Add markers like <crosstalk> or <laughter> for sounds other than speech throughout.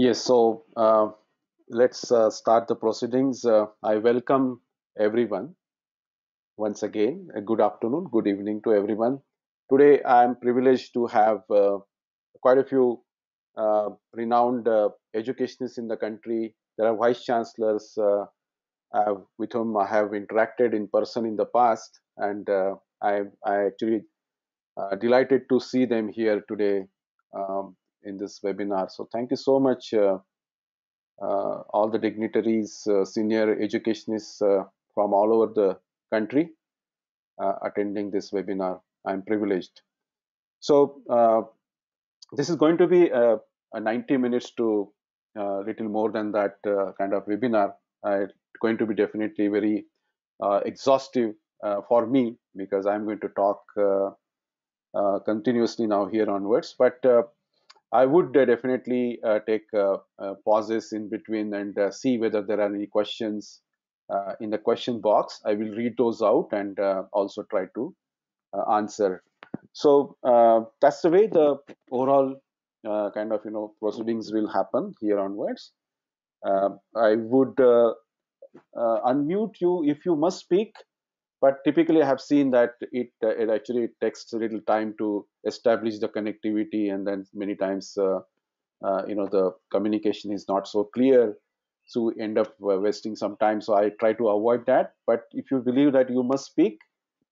Yes, so uh, let's uh, start the proceedings. Uh, I welcome everyone once again. good afternoon, good evening to everyone. Today I am privileged to have uh, quite a few uh, renowned uh, educationists in the country. There are vice chancellors with whom I have interacted in person in the past, and I, I actually delighted to see them here today um, in this webinar. So thank you so much, uh, uh, all the dignitaries, uh, senior educationists from all over the country attending this webinar. I'm privileged. So this is going to be a, a 90 minutes to a little more than that kind of webinar. it's going to be definitely very exhaustive uh, for me because I'm going to talk uh, uh, continuously now here onwards. But I would uh, definitely uh, take uh, pauses in between and see whether there are any questions in the question box. I will read those out and also try to answer. So that's the way the overall kind of you know proceedings will happen here onwards. I would unmute you if you must speak but typically i have seen that it uh, it actually takes a little time to establish the connectivity and then many times uh, uh, you know the communication is not so clear so we end up uh, wasting some time so i try to avoid that but if you believe that you must speak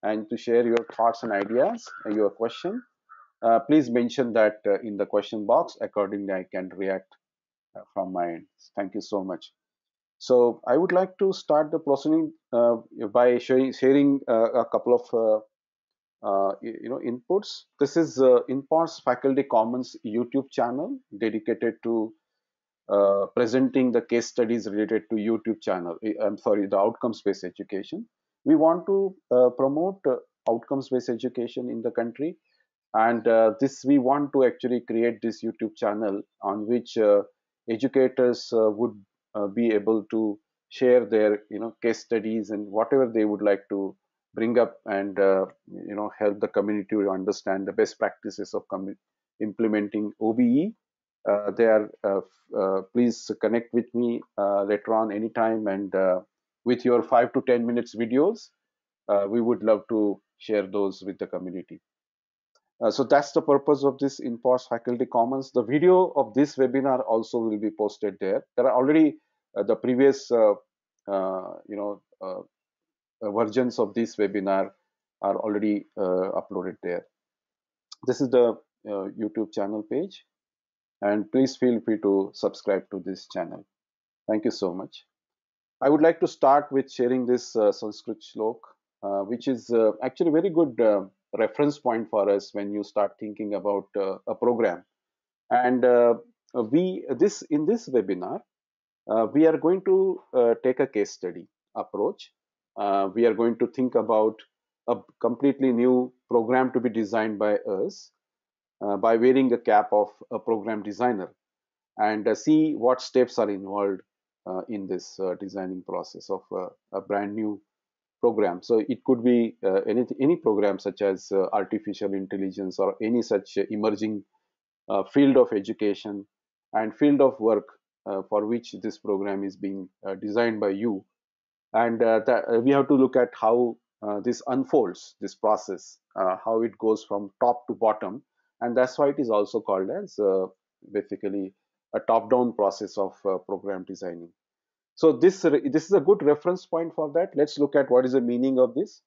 and to share your thoughts and ideas and your question uh, please mention that uh, in the question box accordingly i can react from my end thank you so much so I would like to start the proceeding uh, by sharing, sharing uh, a couple of uh, uh you know inputs. This is uh, InPORS Faculty Commons YouTube channel dedicated to uh, presenting the case studies related to YouTube channel. Eh, I'm sorry, the outcomes-based education. We want to uh, promote outcomes-based education in the country, and this we want to actually create this YouTube channel on which educators would uh, be able to share their you know case studies and whatever they would like to bring up and uh, you know help the community to understand the best practices of implementing OBE. Uh, they are uh, uh, please connect with me uh, later on anytime and with your five to ten minutes videos, we would love to share those with the community. Uh, so that's the purpose of this in-post faculty commons. The video of this webinar also will be posted there. There are already uh, the previous uh, uh, you know versions of this webinar are already uploaded there. This is the YouTube channel page and please feel free to subscribe to this channel. Thank you so much. I would like to start with sharing this uh, Sanskrit Shlok, uh, which is uh, actually a very good uh, reference point for us when you start thinking about a program. And we this in this webinar, uh, we are going to uh, take a case study approach. Uh, we are going to think about a completely new program to be designed by us uh, by wearing the cap of a program designer and uh, see what steps are involved uh, in this designing process of a brand new program. So it could be any, any program such as artificial intelligence or any such emerging field of education and field of work uh, for which this program is being uh, designed by you. And uh, that, we have to look at how this unfolds, this process, how it goes from top to bottom. And that's why it is also called as basically a top-down process of program designing. So this, this is a good reference point for that. Let's look at what is the meaning of this.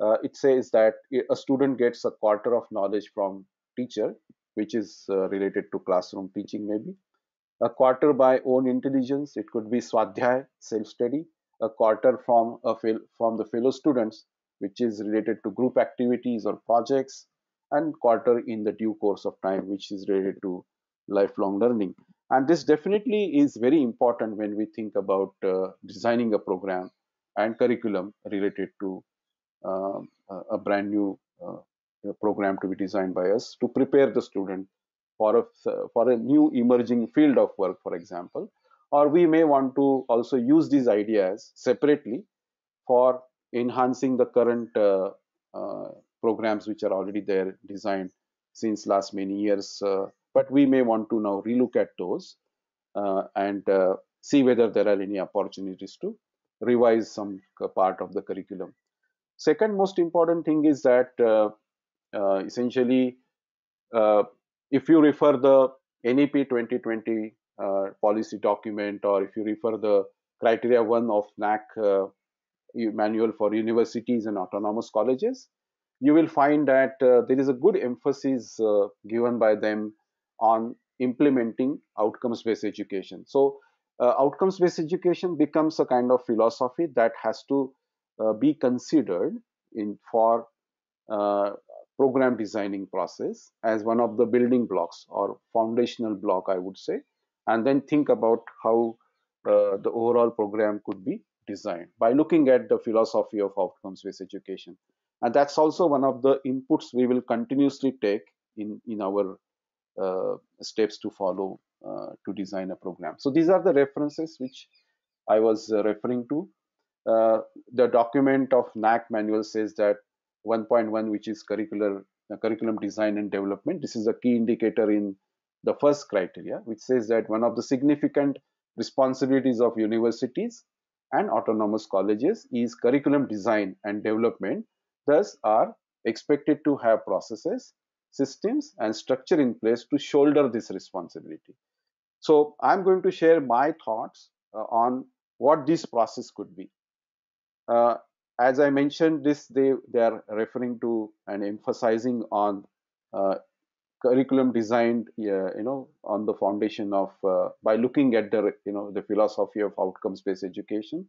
Uh, it says that a student gets a quarter of knowledge from teacher, which is uh, related to classroom teaching maybe a quarter by own intelligence it could be swadhyay self study a quarter from a from the fellow students which is related to group activities or projects and quarter in the due course of time which is related to lifelong learning and this definitely is very important when we think about uh, designing a program and curriculum related to uh, a brand new uh, program to be designed by us to prepare the student for a, for a new emerging field of work, for example, or we may want to also use these ideas separately for enhancing the current uh, uh, programs which are already there designed since last many years. Uh, but we may want to now relook at those uh, and uh, see whether there are any opportunities to revise some part of the curriculum. Second most important thing is that uh, essentially if you refer the NEP 2020 uh, policy document or if you refer the criteria one of NAC uh, manual for universities and autonomous colleges, you will find that uh, there is a good emphasis uh, given by them on implementing outcomes-based education. So uh, outcomes-based education becomes a kind of philosophy that has to uh, be considered in for program designing process as one of the building blocks or foundational block I would say and then think about how uh, the overall program could be designed by looking at the philosophy of outcomes-based education and that's also one of the inputs we will continuously take in in our uh, steps to follow uh, to design a program so these are the references which i was uh, referring to uh, the document of nac manual says that 1.1 which is curricular uh, curriculum design and development this is a key indicator in the first criteria which says that one of the significant responsibilities of universities and autonomous colleges is curriculum design and development thus are expected to have processes systems and structure in place to shoulder this responsibility so i'm going to share my thoughts uh, on what this process could be uh, as I mentioned this, they, they are referring to and emphasizing on uh, curriculum designed, uh, you know, on the foundation of uh, by looking at the, you know, the philosophy of outcomes-based education,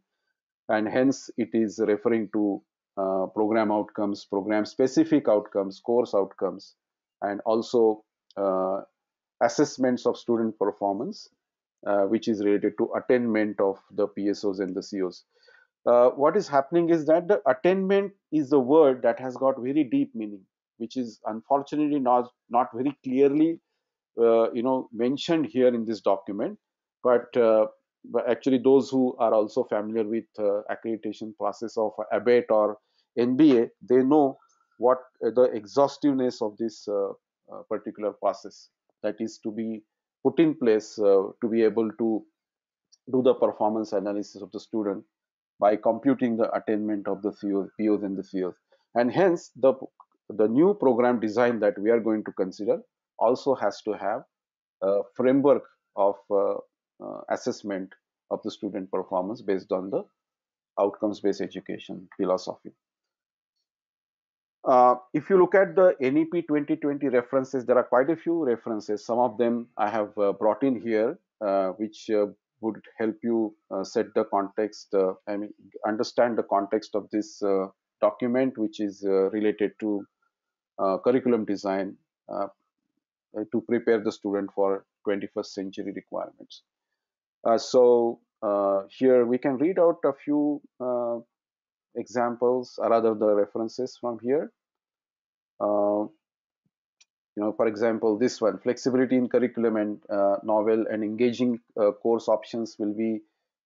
and hence it is referring to uh, program outcomes, program-specific outcomes, course outcomes, and also uh, assessments of student performance, uh, which is related to attainment of the PSOs and the COs uh, what is happening is that the attainment is the word that has got very deep meaning which is unfortunately not not very clearly uh, you know mentioned here in this document but, uh, but actually those who are also familiar with uh, accreditation process of ABET or nba they know what the exhaustiveness of this uh, uh, particular process that is to be put in place to be able to do the performance analysis of the student by computing the attainment of the COs, POs and the COs. And hence, the, the new program design that we are going to consider also has to have a framework of uh, uh, assessment of the student performance based on the outcomes-based education philosophy. Uh, if you look at the NEP 2020 references, there are quite a few references. Some of them I have uh, brought in here, uh, which uh, would help you uh, set the context, uh, I mean, understand the context of this uh, document, which is related to curriculum design to prepare the student for 21st century requirements. so here we can read out a few examples or rather the references from here you know for example this one flexibility in curriculum and uh, novel and engaging uh, course options will be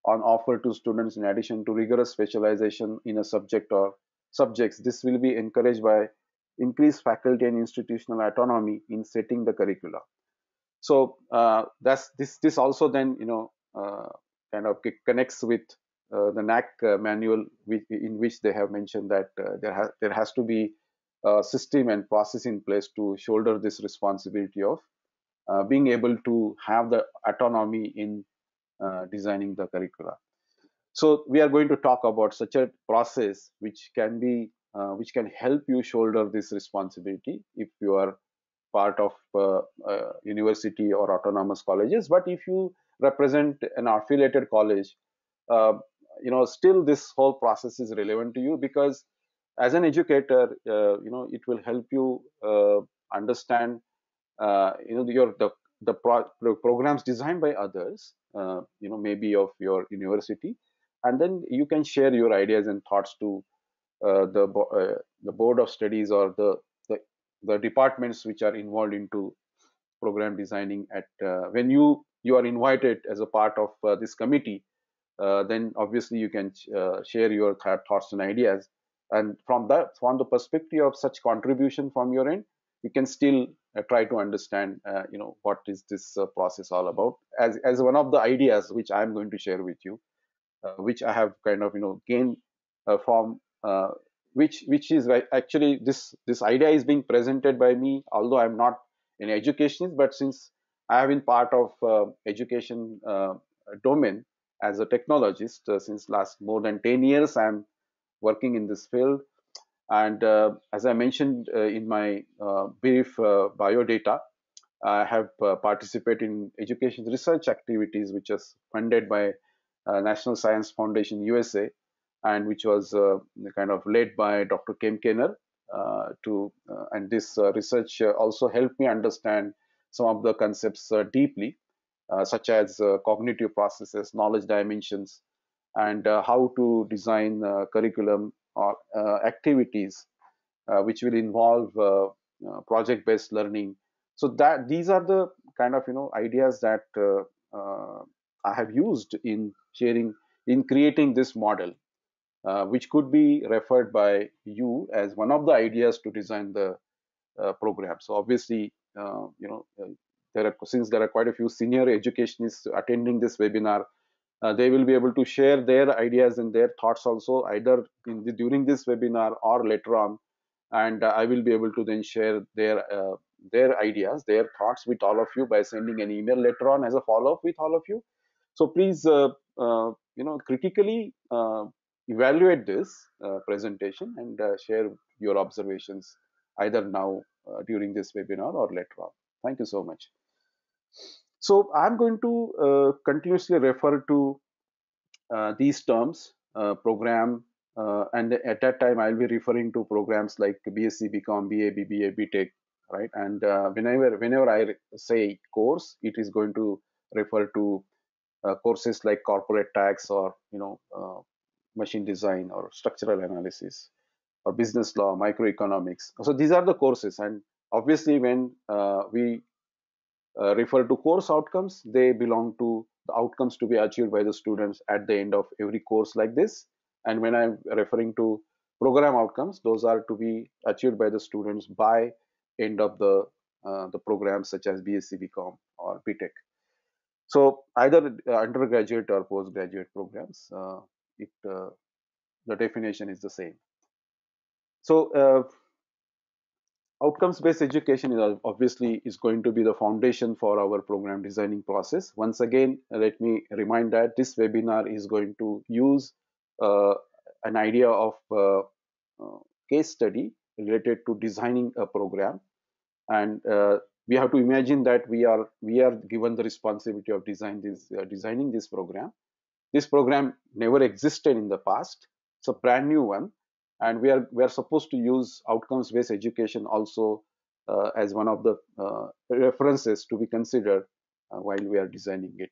on offer to students in addition to rigorous specialization in a subject or subjects this will be encouraged by increased faculty and institutional autonomy in setting the curricula so uh, that's this this also then you know uh, kind of connects with uh, the NAC manual, which, in which they have mentioned that uh, there, ha- there has to be uh, system and process in place to shoulder this responsibility of uh, being able to have the autonomy in uh, designing the curricula. So we are going to talk about such a process which can be uh, which can help you shoulder this responsibility if you are part of uh, uh, university or autonomous colleges. But if you represent an affiliated college, you know still this whole process is relevant to you because as an educator uh, you know it will help you uh, understand uh, you know your the the pro programs designed by others you know maybe of your university and then you can share your ideas and thoughts to the the board of studies or the the departments which are involved into program designing at uh, when you you are invited as a part of uh, this committee uh, then obviously you can share your th thoughts and ideas and from that, from the perspective of such contribution from your end, you can still uh, try to understand, uh, you know, what is this uh, process all about. As as one of the ideas which I am going to share with you, uh, which I have kind of you know gained uh, from which which is actually this this idea is being presented by me, although I'm not an educationist, but since I have been part of education domain as a technologist since last more than 10 years, I'm working in this field. And uh, as I mentioned uh, in my uh, brief uh, bio data, I have uh, participated in education research activities, which is funded by uh, National Science Foundation USA, and which was kind of led by Dr. Kim Kenner. to and this research also helped me understand some of the concepts deeply, such as cognitive processes, knowledge dimensions, and uh, how to design uh, curriculum or uh, activities which will involve project-based learning. So that these are the kind of you know ideas that I have used in sharing in creating this model, uh, which could be referred by you as one of the ideas to design the uh, program. So obviously, uh, you know, there are, since there are quite a few senior educationists attending this webinar, uh, they will be able to share their ideas and their thoughts also either the, during this webinar or later on and uh, i will be able to then share their uh, their ideas their thoughts with all of you by sending an email later on as a follow up with all of you so please uh, uh, you know critically uh, evaluate this presentation and share your observations either now during this webinar or later on thank you so much so I'm going to uh, continuously refer to uh, these terms, uh, program, uh, and at that time I'll be referring to programs like BSc, BCom, BA, BBA, BTech, right? And uh, whenever whenever I say course, it is going to refer to uh, courses like corporate tax or you know machine design or structural analysis or business law, microeconomics. So these are the courses, and obviously when we uh, refer to course outcomes. They belong to the outcomes to be achieved by the students at the end of every course like this. And when I'm referring to program outcomes, those are to be achieved by the students by end of the uh, the programs such as BSc BCom or BTech. So either uh, undergraduate or postgraduate programs, uh, it uh, the definition is the same. So uh, outcomes based education is obviously is going to be the foundation for our program designing process once again let me remind that this webinar is going to use uh, an idea of uh, uh, case study related to designing a program and uh, we have to imagine that we are we are given the responsibility of design this uh, designing this program this program never existed in the past it's a brand new one and we are we are supposed to use outcomes based education also uh, as one of the uh, references to be considered uh, while we are designing it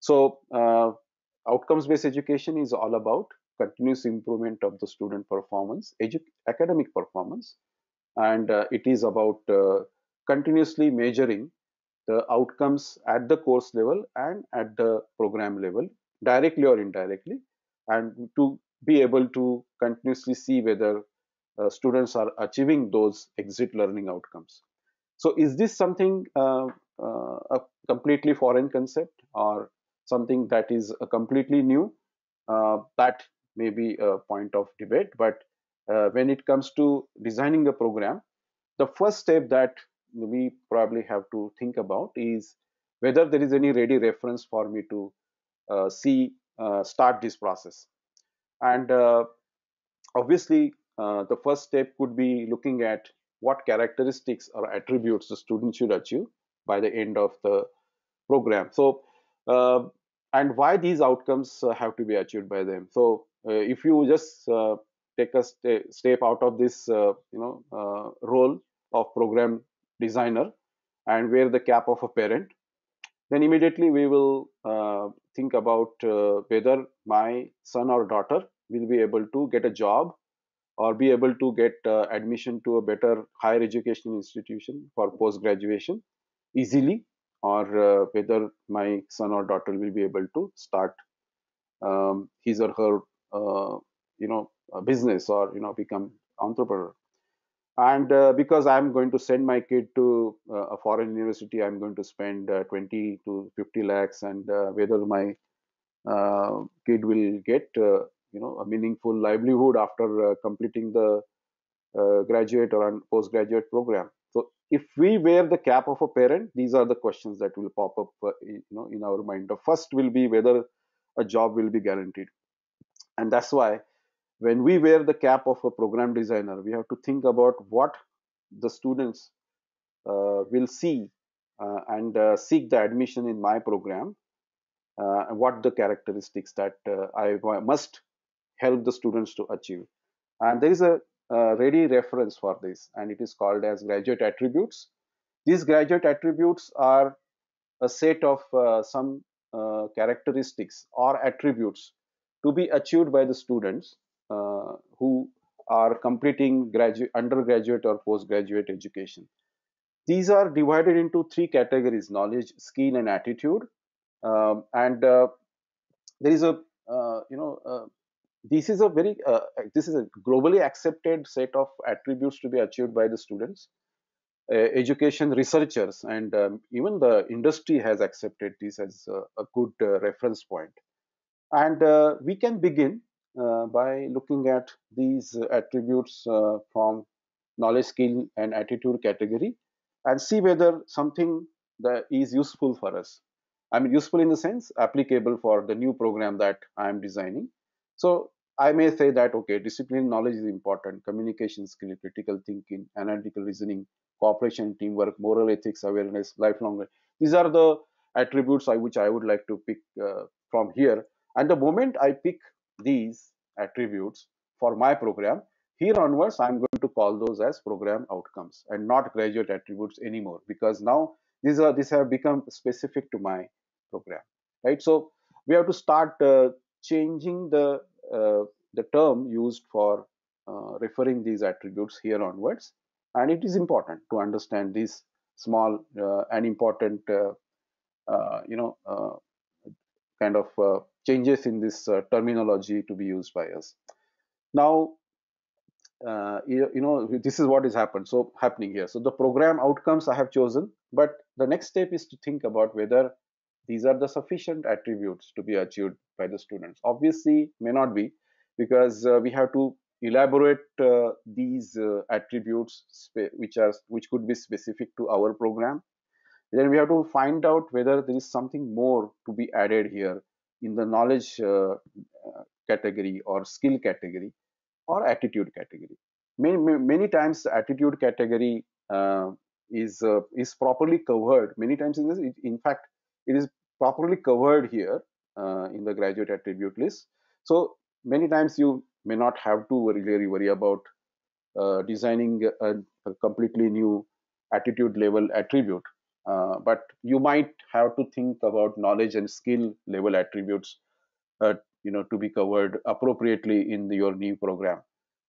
so uh, outcomes based education is all about continuous improvement of the student performance academic performance and uh, it is about uh, continuously measuring the outcomes at the course level and at the program level directly or indirectly and to be able to continuously see whether uh, students are achieving those exit learning outcomes. So is this something uh, uh, a completely foreign concept or something that is uh, completely new? Uh, that may be a point of debate, but uh, when it comes to designing a program, the first step that we probably have to think about is whether there is any ready reference for me to see start this process and uh, obviously uh, the first step could be looking at what characteristics or attributes the student should achieve by the end of the program so uh, and why these outcomes have to be achieved by them so if you just take a st step out of this you know role of program designer and wear the cap of a parent then immediately we will uh, think about uh, whether my son or daughter will be able to get a job or be able to get uh, admission to a better higher education institution for post graduation easily or uh, whether my son or daughter will be able to start um, his or her uh, you know business or you know become entrepreneur and uh, because i'm going to send my kid to uh, a foreign university i'm going to spend uh, 20 to 50 lakhs and uh, whether my uh, kid will get uh, you know a meaningful livelihood after completing the graduate or postgraduate program so if we wear the cap of a parent these are the questions that will pop up you know in our mind the first will be whether a job will be guaranteed and that's why when we wear the cap of a program designer we have to think about what the students uh, will see uh, and uh, seek the admission in my program uh, what the characteristics that uh, i must help the students to achieve and there is a, a ready reference for this and it is called as graduate attributes these graduate attributes are a set of uh, some characteristics or attributes to be achieved by the students uh, who are completing graduate, undergraduate or postgraduate education. These are divided into three categories, knowledge, skill, and attitude. Um, and uh, there is a, uh, you know, this is a very uh, this is a globally accepted set of attributes to be achieved by the students uh, education researchers and um, even the industry has accepted this as a, a good uh, reference point and we can begin uh, by looking at these uh, attributes uh, from knowledge, skill, and attitude category and see whether something that is useful for us. I mean, useful in the sense applicable for the new program that I am designing. So I may say that, okay, discipline knowledge is important, communication skill, critical thinking, analytical reasoning, cooperation, teamwork, moral ethics, awareness, lifelong. These are the attributes I, which I would like to pick uh, from here. And the moment I pick these attributes for my program. Here onwards, I'm going to call those as program outcomes and not graduate attributes anymore because now these are these have become specific to my program, right? So we have to start uh, changing the uh, the term used for uh, referring these attributes here onwards, and it is important to understand these small uh, and important uh, uh, you know kind of changes in this uh, terminology to be used by us. Now, uh, you, you know, this is what is happened. So happening here. So the program outcomes I have chosen, but the next step is to think about whether these are the sufficient attributes to be achieved by the students. Obviously, may not be because uh, we have to elaborate uh, these uh, attributes which are which could be specific to our program then we have to find out whether there is something more to be added here in the knowledge uh, category or skill category or attitude category. Many, many times attitude category uh, is uh, is properly covered. Many times in this, it, in fact, it is properly covered here in the graduate attribute list. So many times you may not have to really worry about uh, designing a, a, completely new attitude level attribute uh, but you might have to think about knowledge and skill level attributes uh, you know to be covered appropriately in the, your new program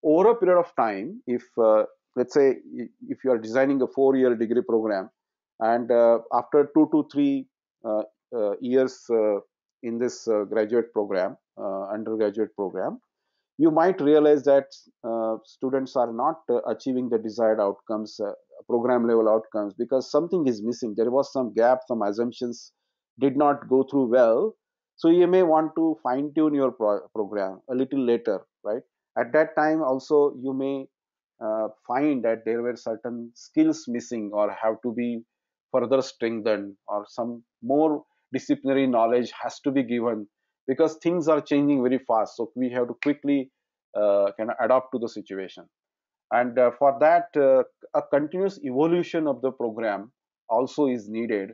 over a period of time if uh, let's say if you are designing a four year degree program and uh, after two to three uh, uh, years in this graduate program undergraduate program you might realize that students are not achieving the desired outcomes program level outcomes because something is missing there was some gap some assumptions did not go through well so you may want to fine tune your pro- program a little later right at that time also you may uh, find that there were certain skills missing or have to be further strengthened or some more disciplinary knowledge has to be given because things are changing very fast so we have to quickly uh, kind of adapt to the situation and uh, for that, uh, a continuous evolution of the program also is needed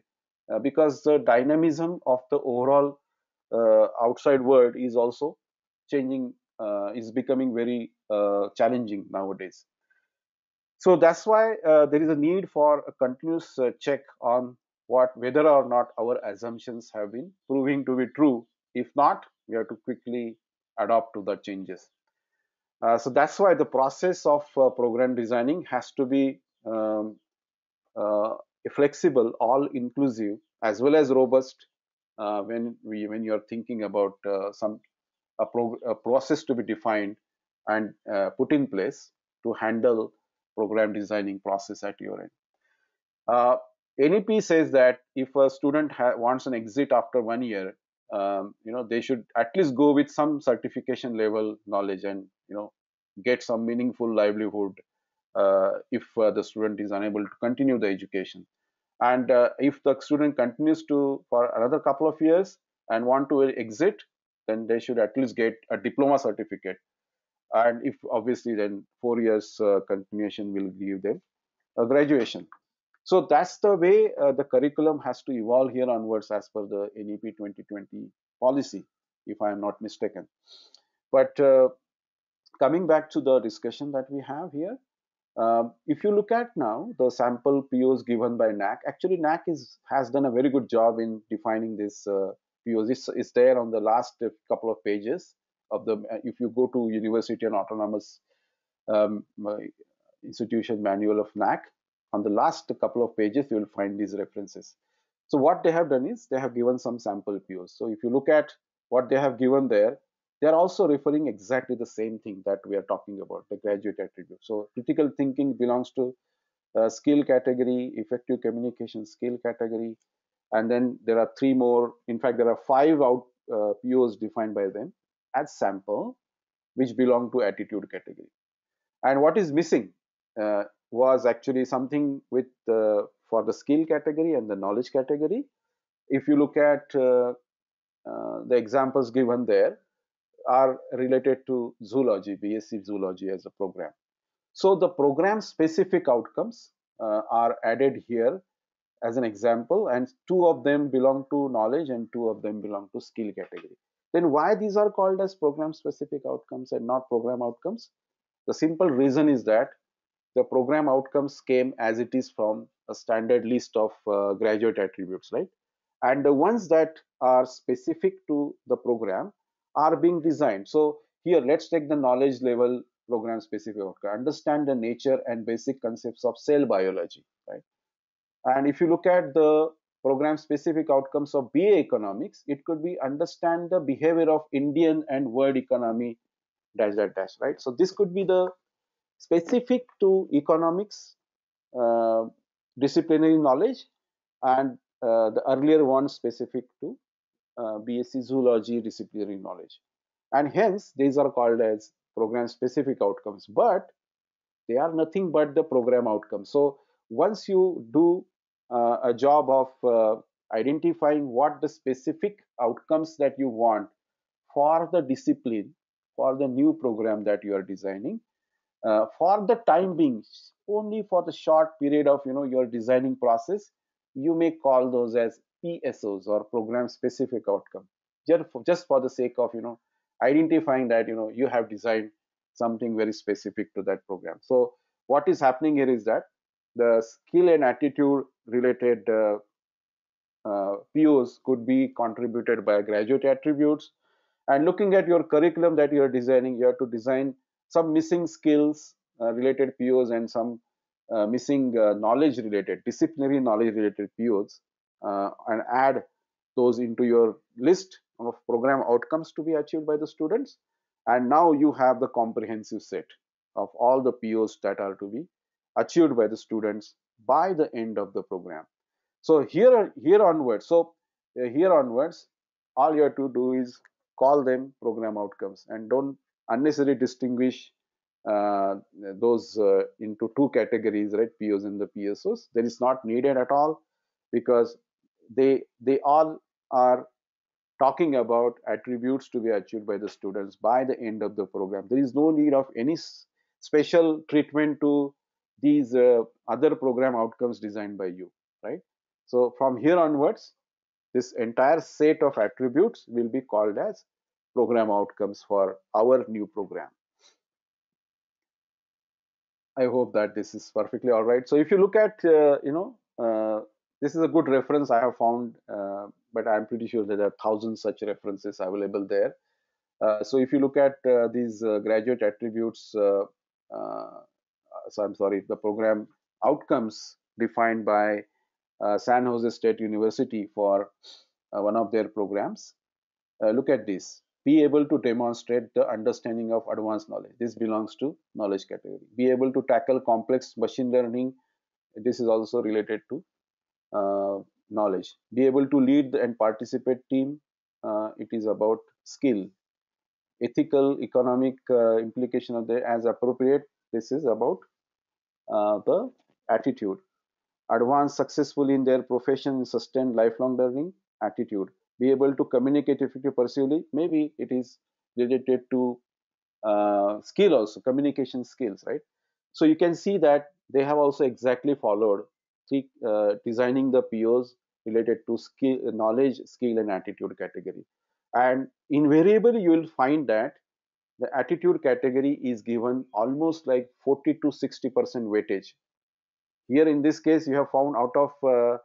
uh, because the dynamism of the overall outside world is also changing, is becoming very challenging nowadays. So that's why uh, there is a need for a continuous uh, check on what whether or not our assumptions have been proving to be true. If not, we have to quickly adapt to the changes. Uh, so that's why the process of uh, program designing has to be um, uh, flexible, all inclusive, as well as robust uh, when we when you are thinking about uh, some a, a, process to be defined and uh, put in place to handle program designing process at your end. NEP says that if a student wants an exit after one year, um, you know they should at least go with some certification level knowledge and you know get some meaningful livelihood uh, if uh, the student is unable to continue the education and uh, if the student continues to for another couple of years and want to exit then they should at least get a diploma certificate and if obviously then four years uh, continuation will give them a graduation so that's the way uh, the curriculum has to evolve here onwards as per the NEP 2020 policy, if I am not mistaken. But uh, coming back to the discussion that we have here, uh, if you look at now the sample POs given by NAC, actually NAC is, has done a very good job in defining this uh, POs. It's, it's there on the last couple of pages of the, uh, if you go to University and Autonomous um, Institution Manual of NAC, on the last couple of pages you will find these references so what they have done is they have given some sample POs so if you look at what they have given there they are also referring exactly the same thing that we are talking about the graduate attribute so critical thinking belongs to uh, skill category effective communication skill category and then there are three more in fact there are five out uh, POs defined by them as sample which belong to attitude category and what is missing uh, was actually something with uh, for the skill category and the knowledge category. If you look at uh, uh the examples given there are related to zoology, BSc zoology as a program. So the program specific outcomes uh, are added here as an example and two of them belong to knowledge and two of them belong to skill category then why these are called as program specific outcomes and not program outcomes the simple reason is that the program outcomes came as it is from a standard list of uh, graduate attributes, right? And the ones that are specific to the program are being designed. So here, let's take the knowledge level program specific outcome, understand the nature and basic concepts of cell biology, right? And if you look at the program specific outcomes of BA economics, it could be understand the behavior of Indian and world economy dash dash dash, right? So this could be the specific to economics uh, disciplinary knowledge and uh, the earlier one specific to uh, BSc zoology disciplinary knowledge. And hence, these are called as program specific outcomes, but they are nothing but the program outcomes. So, once you do uh, a job of uh, identifying what the specific outcomes that you want for the discipline, for the new program that you are designing, uh, for the time being only for the short period of you know your designing process you may call those as psos or program specific outcome just for, just for the sake of you know identifying that you know you have designed something very specific to that program so what is happening here is that the skill and attitude related uh, uh, POs could be contributed by graduate attributes. And looking at your curriculum that you're designing, you have to design some missing skills uh, related POs and some uh, missing uh, knowledge related, disciplinary knowledge related POs and add those into your list of program outcomes to be achieved by the students. And now you have the comprehensive set of all the POs that are to be achieved by the students by the end of the program. So here, here onwards, so here onwards, all you have to do is call them program outcomes and don't unnecessarily distinguish uh, those uh, into two categories, right? POs and the PSOs. That is not needed at all because they they all are talking about attributes to be achieved by the students by the end of the program. There is no need of any special treatment to these uh, other program outcomes designed by you, right? So from here onwards, this entire set of attributes will be called as program outcomes for our new program. I hope that this is perfectly all right. So if you look at, uh, you know, uh, this is a good reference I have found, uh, but I'm pretty sure that there are thousands such references available there. Uh, so if you look at uh, these uh, graduate attributes, so I'm sorry, the program outcomes defined by San Jose State University for one of their programs, look at this be able to demonstrate the understanding of advanced knowledge this belongs to knowledge category be able to tackle complex machine learning this is also related to uh, knowledge be able to lead and participate team uh, it is about skill ethical economic uh, implication of the as appropriate this is about uh, the attitude Advanced, successfully in their profession sustained lifelong learning attitude be able to communicate effectively maybe it is related to uh, skill also communication skills right so you can see that they have also exactly followed uh, designing the pos related to skill knowledge skill and attitude category and invariably you will find that the attitude category is given almost like 40 to 60 percent weightage here in this case you have found out of uh,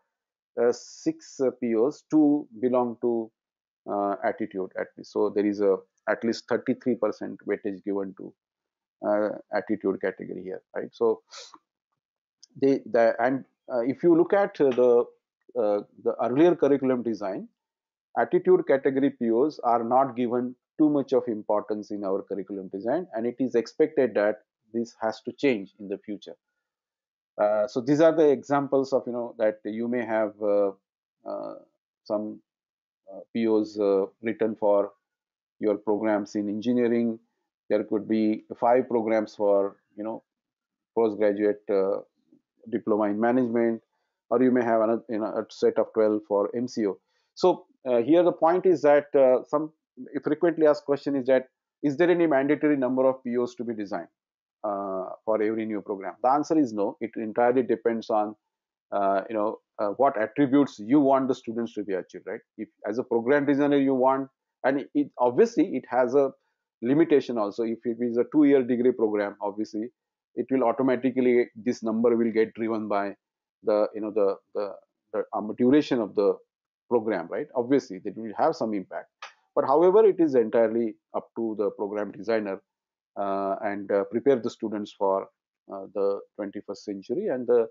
uh, six uh, POs, two belong to uh, attitude at least. So there is a at least 33% weightage given to attitude category here, right? So they, the, and if you look at the the earlier curriculum design, attitude category POs are not given too much of importance in our curriculum design and it is expected that this has to change in the future uh, so these are the examples of you know that you may have uh, uh, some uh, POs uh, written for your programs in engineering. There could be five programs for you know postgraduate uh, diploma in management, or you may have another you know, a set of 12 for MCO. So here the point is that some frequently asked question is that is there any mandatory number of POs to be designed? uh, for every new program? The answer is no. It entirely depends on uh, you know uh, what attributes you want the students to be achieved, right? If as a program designer you want, and it, obviously it has a limitation also. If it is a two-year degree program, obviously it will automatically this number will get driven by the you know the the, the um, duration of the program, right? Obviously that will have some impact. But however, it is entirely up to the program designer uh, and uh, prepare the students for uh, the 21st century and the,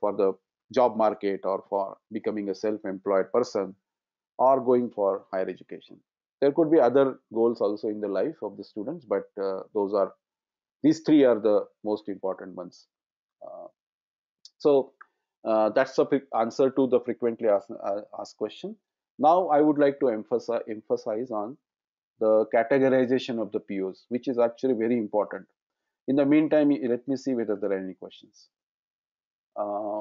for the job market or for becoming a self-employed person or going for higher education. There could be other goals also in the life of the students, but those are these three are the most important ones. so uh, that's the answer to the frequently asked, uh, asked question. Now I would like to emphasize, emphasize on the categorization of the POs, which is actually very important. In the meantime, let me see whether there are any questions. Uh,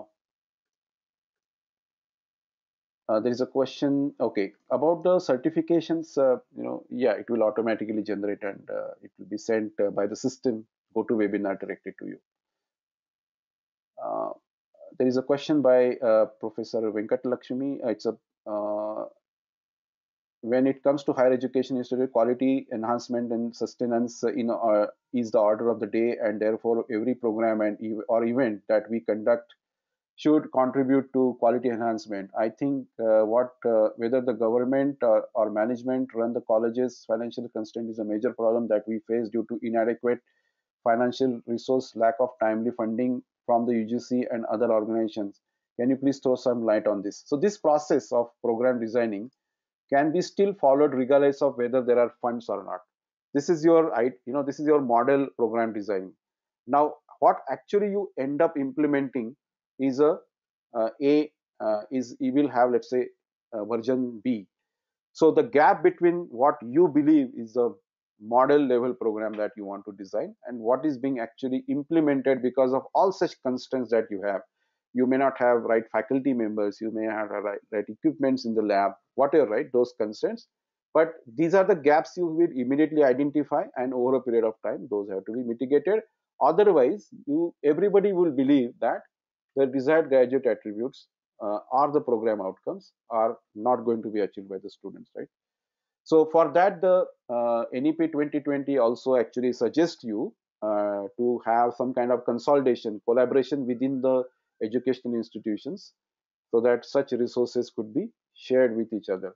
uh, there is a question, okay, about the certifications, uh, you know, yeah, it will automatically generate and uh, it will be sent uh, by the system, go to webinar directly to you. Uh, there is a question by Professor Venkat Lakshmi. It's a when it comes to higher education institute, quality enhancement and sustenance in, uh, is the order of the day, and therefore every program and or event that we conduct should contribute to quality enhancement. I think uh, what uh, whether the government or, uh, or, management run the colleges, financial constraint is a major problem that we face due to inadequate financial resource, lack of timely funding from the UGC and other organizations. Can you please throw some light on this? So this process of program designing can be still followed regardless of whether there are funds or not this is your you know this is your model program design now what actually you end up implementing is a uh, a uh, is you will have let's say uh, version b so the gap between what you believe is a model level program that you want to design and what is being actually implemented because of all such constraints that you have you may not have right faculty members you may have right, right equipments in the lab whatever right those constraints but these are the gaps you will immediately identify and over a period of time those have to be mitigated otherwise you everybody will believe that the desired graduate attributes uh, or the program outcomes are not going to be achieved by the students right so for that the uh, nep 2020 also actually suggests you uh, to have some kind of consolidation collaboration within the educational institutions so that such resources could be shared with each other.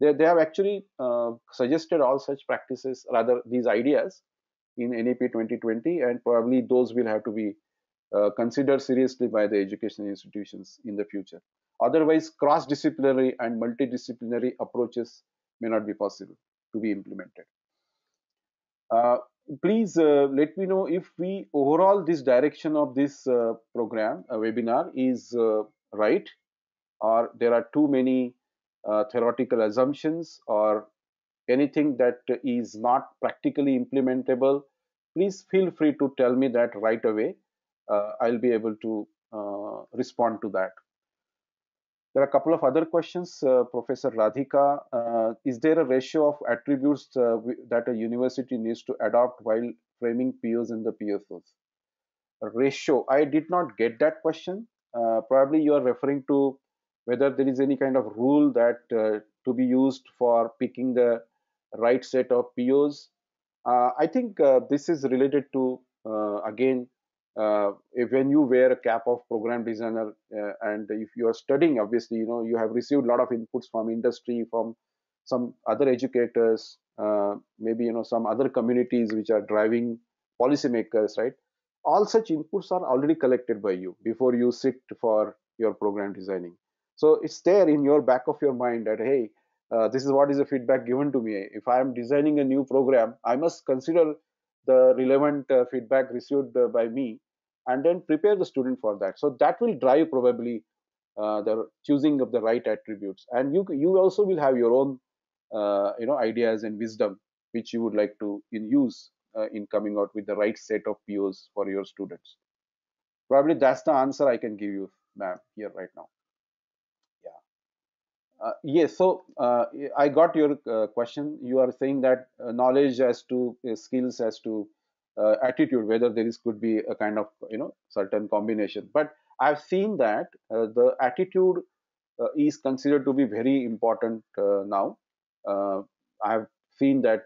They, they have actually uh, suggested all such practices, rather these ideas in NEP 2020 and probably those will have to be uh, considered seriously by the educational institutions in the future. Otherwise, cross-disciplinary and multidisciplinary approaches may not be possible to be implemented. Uh, please uh, let me know if we overall this direction of this uh, program uh, webinar is uh, right or there are too many uh, theoretical assumptions or anything that is not practically implementable please feel free to tell me that right away uh, i'll be able to respond to that there are a couple of other questions, uh, Professor Radhika. Uh, is there a ratio of attributes uh, that a university needs to adopt while framing POs and the PSOs? A ratio. I did not get that question. Uh, probably you are referring to whether there is any kind of rule that uh, to be used for picking the right set of POs. Uh, I think this is related to again uh, if when you wear a cap of program designer uh, and if you are studying obviously you know you have received a lot of inputs from industry from some other educators uh, maybe you know some other communities which are driving policymakers right all such inputs are already collected by you before you sit for your program designing so it's there in your back of your mind that hey uh, this is what is the feedback given to me if i am designing a new program i must consider the relevant uh, feedback received uh, by me and then prepare the student for that so that will drive probably uh, the choosing of the right attributes and you you also will have your own uh, you know ideas and wisdom which you would like to in use uh, in coming out with the right set of POs for your students probably that's the answer I can give you ma'am here right now uh, yes, so uh, I got your uh, question. You are saying that uh, knowledge as to uh, skills as to uh, attitude, whether there is could be a kind of you know certain combination. But I've seen that the attitude is considered to be very important now. I have seen that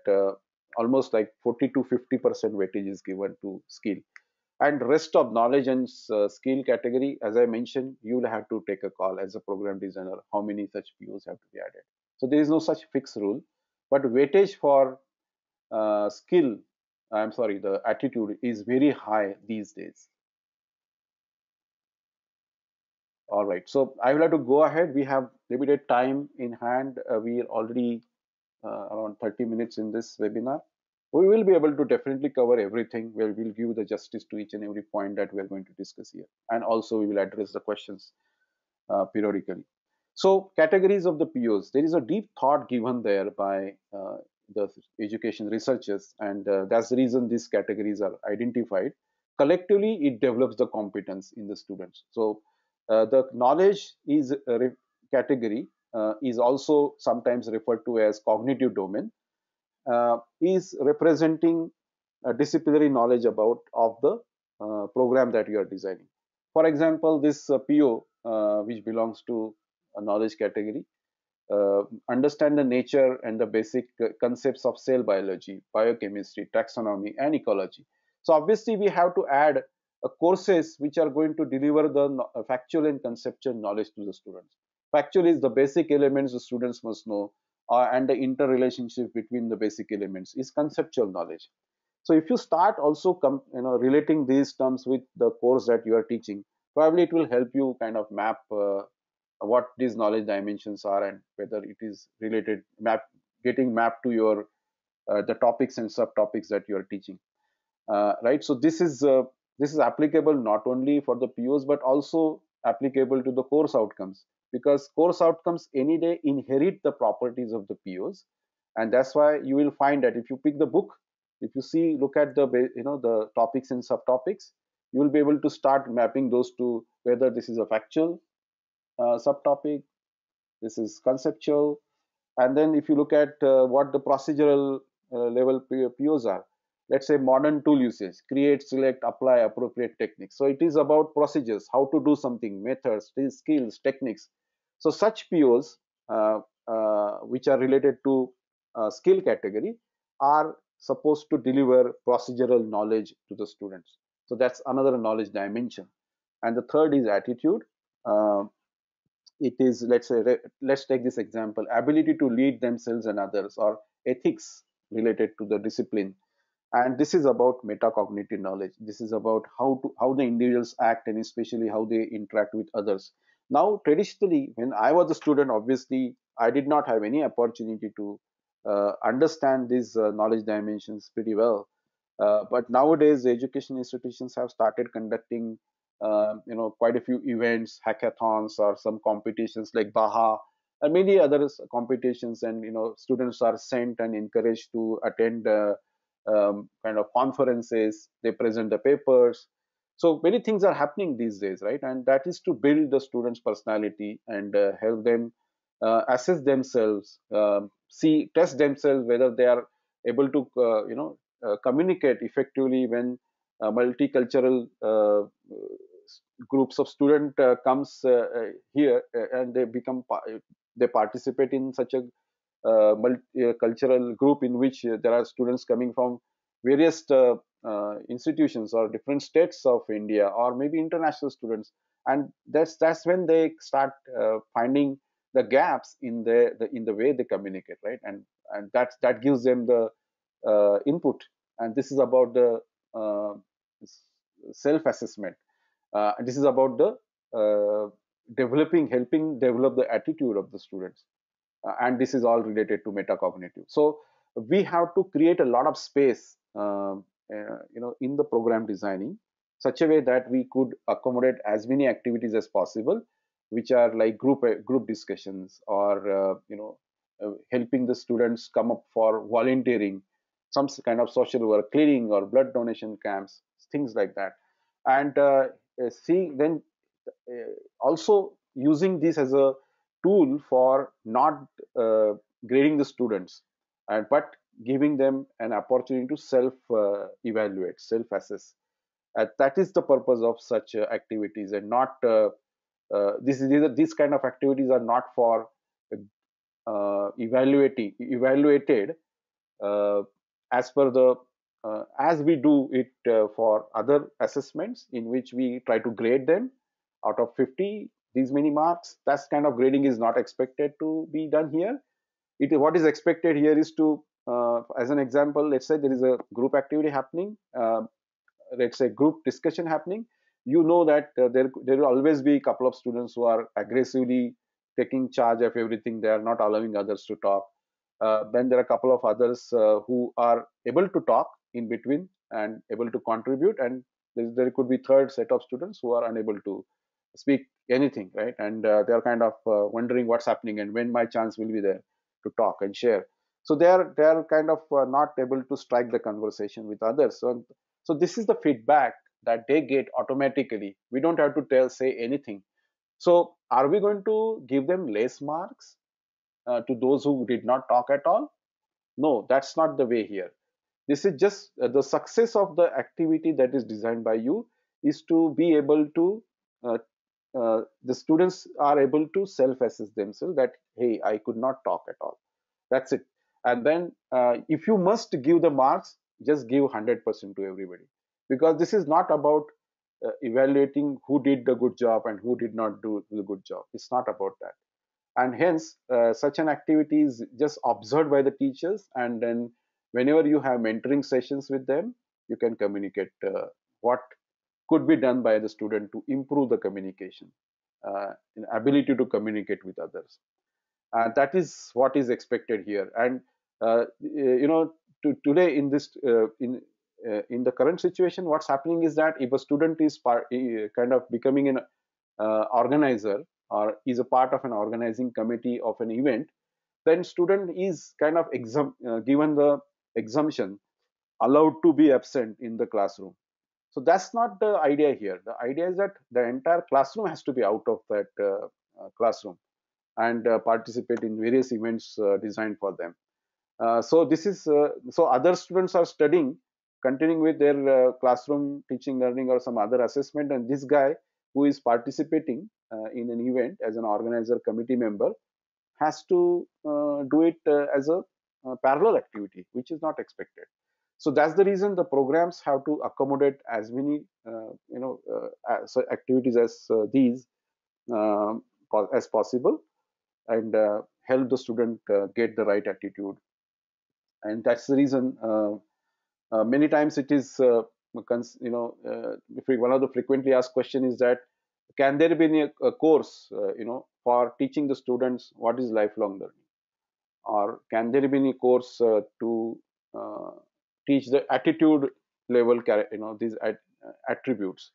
almost like 40 to 50 percent weightage is given to skill and rest of knowledge and uh, skill category as i mentioned you'll have to take a call as a program designer how many such views have to be added so there is no such fixed rule but weightage for uh, skill i'm sorry the attitude is very high these days all right so i will have to go ahead we have limited time in hand uh, we are already uh, around 30 minutes in this webinar we will be able to definitely cover everything where we'll give the justice to each and every point that we are going to discuss here and also we will address the questions uh, periodically so categories of the pos there is a deep thought given there by uh, the education researchers and uh, that's the reason these categories are identified collectively it develops the competence in the students so uh, the knowledge is uh, category uh, is also sometimes referred to as cognitive domain uh, is representing disciplinary knowledge about of the uh, program that you are designing. For example, this uh, PO, uh, which belongs to a knowledge category, understand the nature and the basic concepts of cell biology, biochemistry, taxonomy, and ecology. So obviously, we have to add courses which are going to deliver the factual and conceptual knowledge to the students. Factual is the basic elements the students must know uh, and the interrelationship between the basic elements is conceptual knowledge. So if you start also you know relating these terms with the course that you are teaching, probably it will help you kind of map uh, what these knowledge dimensions are and whether it is related map getting mapped to your uh, the topics and subtopics that you are teaching. Uh, right. So this is uh, this is applicable not only for the POs but also applicable to the course outcomes because course outcomes any day inherit the properties of the POs. And that's why you will find that if you pick the book, if you see, look at the, you know, the topics and subtopics, you will be able to start mapping those to whether this is a factual uh, subtopic, this is conceptual. And then if you look at uh, what the procedural uh, level POs are, let's say modern tool usage create select apply appropriate techniques so it is about procedures how to do something methods skills techniques so such POs uh, uh, which are related to uh, skill category are supposed to deliver procedural knowledge to the students. So that's another knowledge dimension. And the third is attitude. Uh, it is let's say let's take this example: ability to lead themselves and others, or ethics related to the discipline. And this is about metacognitive knowledge. This is about how to how the individuals act and especially how they interact with others. Now, traditionally, when I was a student, obviously, I did not have any opportunity to uh, understand these uh, knowledge dimensions pretty well. Uh, but nowadays, education institutions have started conducting, uh, you know, quite a few events, hackathons, or some competitions like Baha, and many other competitions. And you know, students are sent and encouraged to attend uh, um, kind of conferences. They present the papers so many things are happening these days right and that is to build the students personality and uh, help them uh, assess themselves um, see test themselves whether they are able to uh, you know uh, communicate effectively when multicultural uh, groups of student uh, comes here and they become they participate in such a multicultural group in which there are students coming from various uh, institutions or different states of India or maybe international students. And that's that's when they start uh, finding the gaps in the, the, in the way they communicate, right? And and that that gives them the uh, input. And this is about the uh, self-assessment. Uh, this is about the uh, developing, helping develop the attitude of the students. and this is all related to metacognitive. So we have to create a lot of space um, uh, you know, in the program designing such a way that we could accommodate as many activities as possible, which are like group uh, group discussions or uh, you know uh, helping the students come up for volunteering, some kind of social work, cleaning or blood donation camps, things like that. And uh, seeing then uh, also using this as a tool for not grading the students, and but giving them an opportunity to self uh, evaluate self assess uh, that is the purpose of such uh, activities and not uh, uh, this these, these kind of activities are not for uh, evaluating evaluated as per the as we do it for other assessments in which we try to grade them out of 50 these many marks that kind of grading is not expected to be done here it what is expected here is to uh, as an example let's say there is a group activity happening uh, let's say group discussion happening you know that uh, there there will always be a couple of students who are aggressively taking charge of everything they are not allowing others to talk uh, then there are a couple of others uh, who are able to talk in between and able to contribute and there, there could be third set of students who are unable to speak anything right and uh, they are kind of wondering what's happening and when my chance will be there to talk and share so they are they are kind of uh, not able to strike the conversation with others so so this is the feedback that they get automatically we don't have to tell say anything so are we going to give them less marks uh, to those who did not talk at all no that's not the way here this is just uh, the success of the activity that is designed by you is to be able to uh, uh the students are able to self assess themselves that hey i could not talk at all that's it and then uh, if you must give the marks just give 100% to everybody because this is not about uh, evaluating who did the good job and who did not do the good job it's not about that and hence uh, such an activity is just observed by the teachers and then whenever you have mentoring sessions with them you can communicate uh, what could be done by the student to improve the communication uh, ability to communicate with others and that is what is expected here and uh, you know, to, today in this uh, in uh, in the current situation, what's happening is that if a student is kind of becoming an organizer or is a part of an organizing committee of an event, then student is kind of given the exemption allowed to be absent in the classroom. So that's not the idea here. The idea is that the entire classroom has to be out of that uh, classroom and uh, participate in various events uh, designed for them. Uh, so this is uh, so other students are studying continuing with their uh, classroom teaching learning or some other assessment and this guy who is participating in an event as an organizer committee member has to do it as a parallel activity which is not expected so that's the reason the programs have to accommodate as many uh, you know uh, activities as uh, these um, as possible and help the student get the right attitude and that's the reason uh, uh, many times it is uh, you know one of the frequently asked question is that can there be a, a course you know for teaching the students what is lifelong learning or can there be any course to teach the attitude level you know these attributes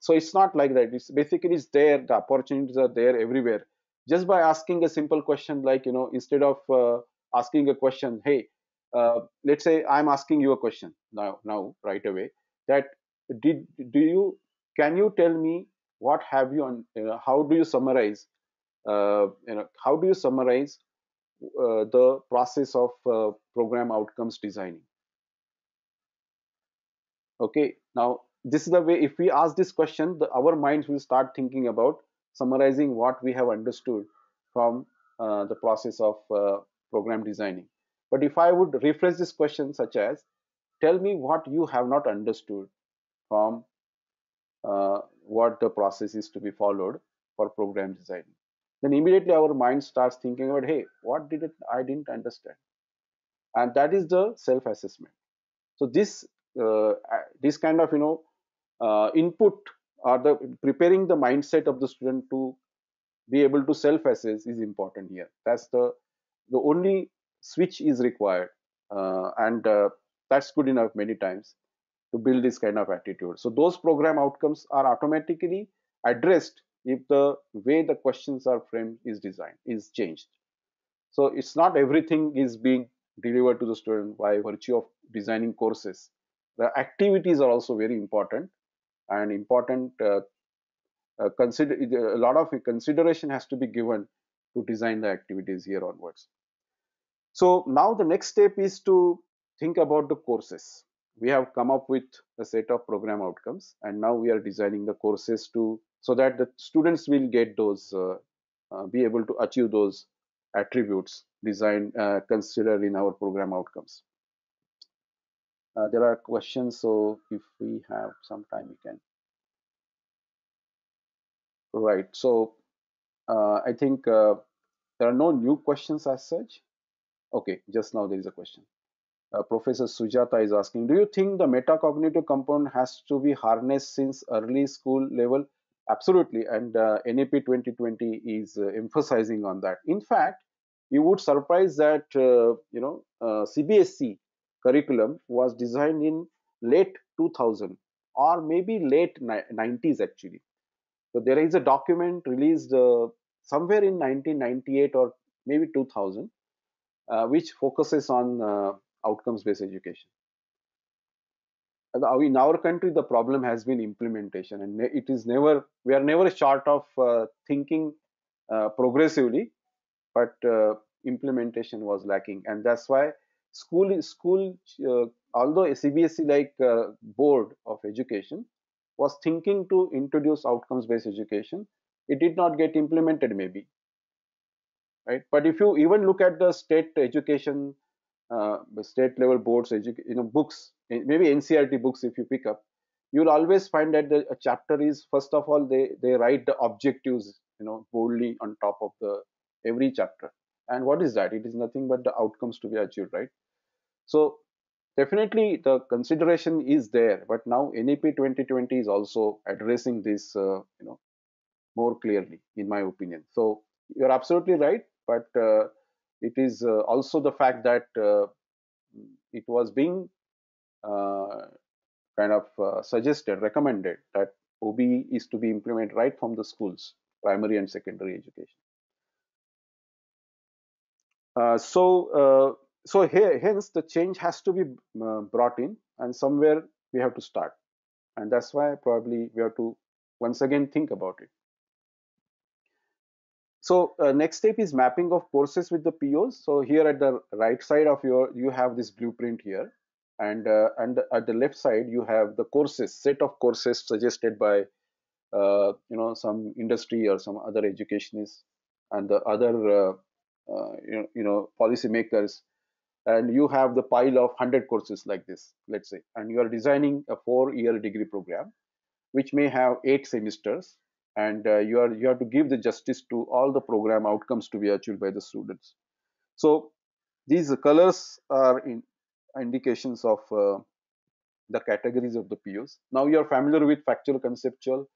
so it's not like that it's basically it's there the opportunities are there everywhere just by asking a simple question like you know instead of uh, asking a question hey uh, let's say i'm asking you a question now now right away that did do you can you tell me what have you on you know, how do you summarize uh, you know how do you summarize uh, the process of uh, program outcomes designing okay now this is the way if we ask this question the, our minds will start thinking about summarizing what we have understood from uh, the process of uh, program designing but if I would rephrase this question such as, tell me what you have not understood from uh, what the process is to be followed for program design. Then immediately our mind starts thinking about, hey, what did it, I didn't understand? And that is the self-assessment. So this uh, this kind of you know uh, input or the preparing the mindset of the student to be able to self-assess is important here. That's the the only switch is required uh, and uh, that's good enough many times to build this kind of attitude so those program outcomes are automatically addressed if the way the questions are framed is designed is changed so it's not everything is being delivered to the student by virtue of designing courses the activities are also very important and important uh, uh, consider a lot of consideration has to be given to design the activities here onwards so now the next step is to think about the courses. We have come up with a set of program outcomes and now we are designing the courses to so that the students will get those, uh, uh, be able to achieve those attributes designed, uh, considered in our program outcomes. Uh, there are questions, so if we have some time, we can. Right, so uh, I think uh, there are no new questions as such. Okay, just now there is a question. Uh, Professor Sujata is asking, do you think the metacognitive component has to be harnessed since early school level? Absolutely, and uh, NAP 2020 is uh, emphasizing on that. In fact, you would surprise that uh, you know CBSC uh, curriculum was designed in late 2000 or maybe late 90s actually. So there is a document released uh, somewhere in 1998 or maybe 2000 uh, which focuses on uh, outcomes-based education. In our country, the problem has been implementation, and it is never we are never short of uh, thinking progressively, but implementation was lacking, and that's why school school uh, although a cbse like uh, board of education was thinking to introduce outcomes based education it did not get implemented maybe right but if you even look at the state education uh, state level boards you know books eh, maybe ncrt books if you pick up you'll always find that the chapter is first of all they they write the objectives you know boldly on top of the every chapter and what is that it is nothing but the outcomes to be achieved right so definitely the consideration is there but now nep 2020 is also addressing this uh, you know more clearly in my opinion so you're absolutely right but uh, it is uh, also the fact that uh, it was being kind of suggested, recommended that OB is to be implemented right from the schools, primary and secondary education. Uh, so, uh, so here, hence the change has to be uh, brought in, and somewhere we have to start, and that's why probably we have to once again think about it. So uh, next step is mapping of courses with the POs. So here at the right side of your, you have this blueprint here. And, uh, and at the left side, you have the courses, set of courses suggested by, uh, you know, some industry or some other educationists and the other, uh, uh, you, know, you know, policymakers. And you have the pile of 100 courses like this, let's say. And you are designing a four-year degree program, which may have eight semesters and uh, you are you have to give the justice to all the program outcomes to be achieved by the students so these colors are in indications of uh, the categories of the POs. Now you are familiar with factual conceptual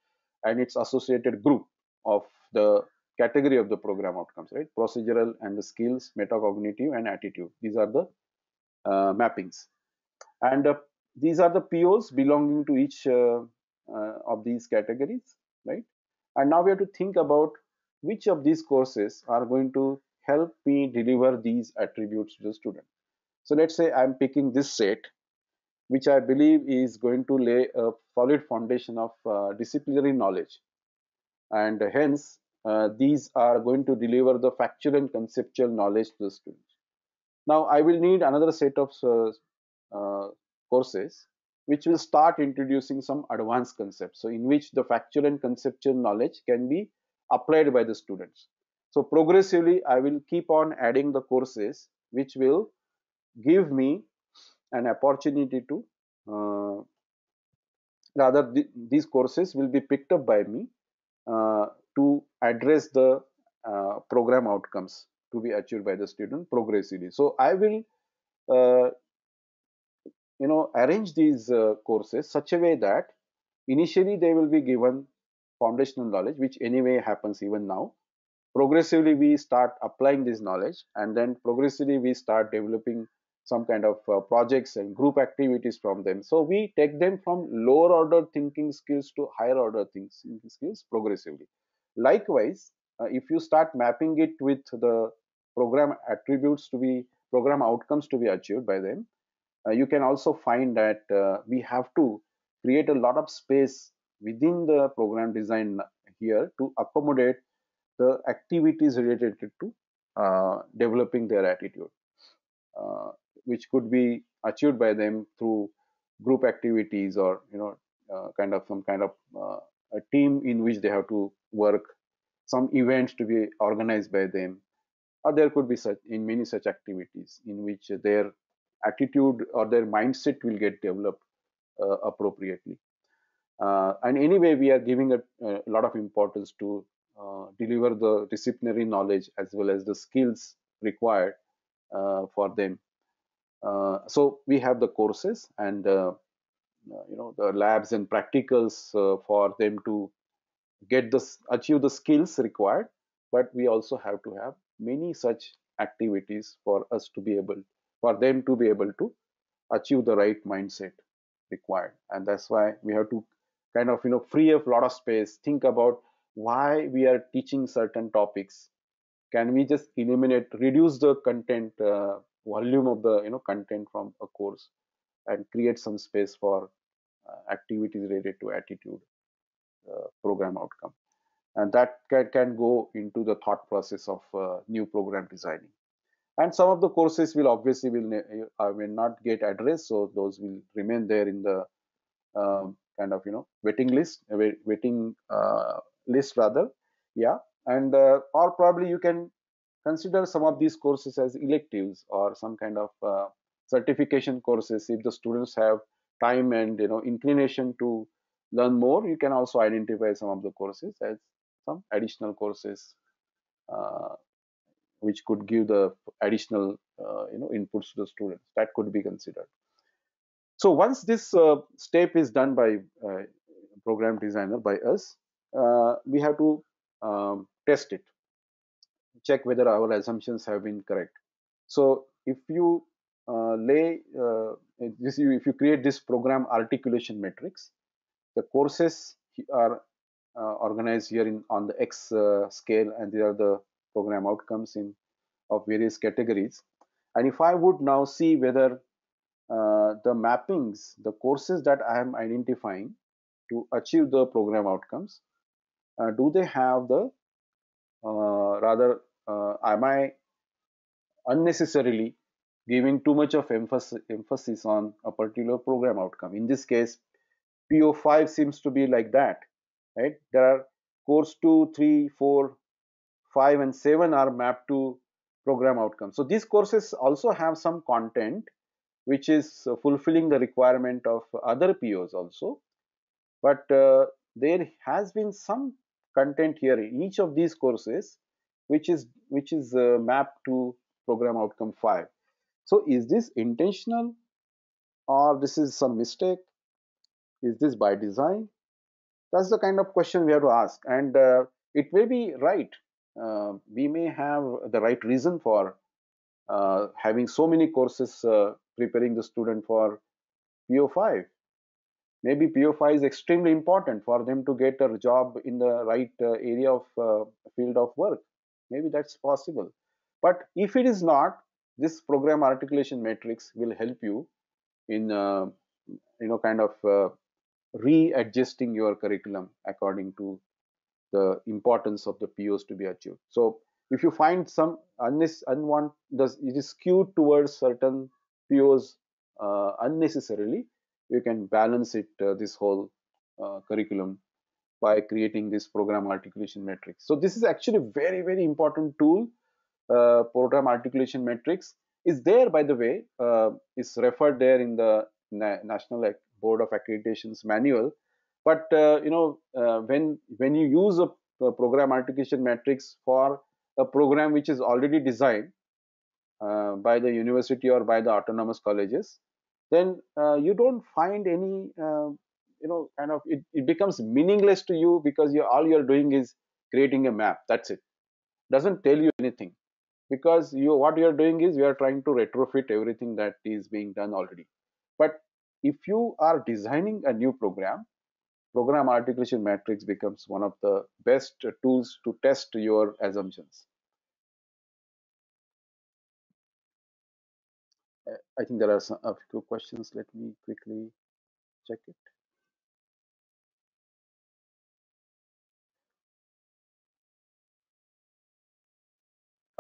and its associated group of the category of the program outcomes, right? Procedural and the skills, metacognitive and attitude. These are the uh, mappings. And uh, these are the POs belonging to each uh, uh, of these categories, right? and now we have to think about which of these courses are going to help me deliver these attributes to the student so let's say i'm picking this set which i believe is going to lay a solid foundation of uh, disciplinary knowledge and hence uh, these are going to deliver the factual and conceptual knowledge to the students now i will need another set of uh, uh courses which will start introducing some advanced concepts. So in which the factual and conceptual knowledge can be applied by the students. So progressively, I will keep on adding the courses which will give me an opportunity to uh, rather th these courses will be picked up by me uh, to address the uh, program outcomes to be achieved by the student progressively. So I will uh, you know arrange these uh, courses such a way that initially they will be given foundational knowledge which anyway happens even now progressively we start applying this knowledge and then progressively we start developing some kind of uh, projects and group activities from them so we take them from lower order thinking skills to higher order thinking skills progressively likewise uh, if you start mapping it with the program attributes to be program outcomes to be achieved by them uh, you can also find that uh, we have to create a lot of space within the program design here to accommodate the activities related to uh, developing their attitude, uh, which could be achieved by them through group activities or you know uh, kind of some kind of uh, a team in which they have to work, some events to be organized by them, or there could be such in many such activities in which their attitude or their mindset will get developed uh, appropriately. Uh, and anyway, we are giving a, a lot of importance to uh, deliver the disciplinary knowledge as well as the skills required uh, for them. Uh, so we have the courses and uh, you know the labs and practicals for them to get this achieve the skills required. But we also have to have many such activities for us to be able for them to be able to achieve the right mindset required and that's why we have to kind of you know free up a lot of space think about why we are teaching certain topics can we just eliminate reduce the content uh, volume of the you know content from a course and create some space for uh, activities related to attitude uh, program outcome and that can, can go into the thought process of uh, new program designing and some of the courses will obviously will I will not get addressed so those will remain there in the um, kind of you know waiting list uh, waiting uh, list rather yeah and uh, or probably you can consider some of these courses as electives or some kind of uh, certification courses if the students have time and you know inclination to learn more you can also identify some of the courses as some additional courses uh, which could give the additional uh, you know inputs to the students that could be considered so once this uh, step is done by uh, program designer by us uh, we have to um, test it check whether our assumptions have been correct so if you uh, lay uh, if you create this program articulation matrix the courses are organized here in on the x scale and they are the program outcomes in of various categories and if i would now see whether uh, the mappings the courses that i am identifying to achieve the program outcomes uh, do they have the uh, rather uh, am i unnecessarily giving too much of emphasis, emphasis on a particular program outcome in this case po5 seems to be like that right there are course 2 3 4 5 and 7 are mapped to program outcomes. So these courses also have some content which is fulfilling the requirement of other POs also. But uh, there has been some content here in each of these courses which is which is uh, mapped to program outcome 5. So is this intentional or this is some mistake? Is this by design? That's the kind of question we have to ask and uh, it may be right uh, we may have the right reason for uh, having so many courses uh, preparing the student for PO5. Maybe PO5 is extremely important for them to get a job in the right uh, area of uh, field of work. Maybe that's possible. But if it is not, this program articulation matrix will help you in uh, you know kind of readjusting your curriculum according to the importance of the POs to be achieved. So if you find some unwanted, it is skewed towards certain POs uh, unnecessarily, you can balance it, uh, this whole uh, curriculum by creating this program articulation matrix. So this is actually a very, very important tool. Uh, program articulation matrix is there, by the way, uh, is referred there in the Na National Board of Accreditation's manual but uh, you know, uh, when when you use a, a program multiplication matrix for a program which is already designed uh, by the university or by the autonomous colleges then uh, you don't find any uh, you know kind of it, it becomes meaningless to you because you all you're doing is creating a map that's it doesn't tell you anything because you what you're doing is you are trying to retrofit everything that is being done already but if you are designing a new program program articulation matrix becomes one of the best tools to test your assumptions. Uh, I think there are some, a few questions. Let me quickly check it.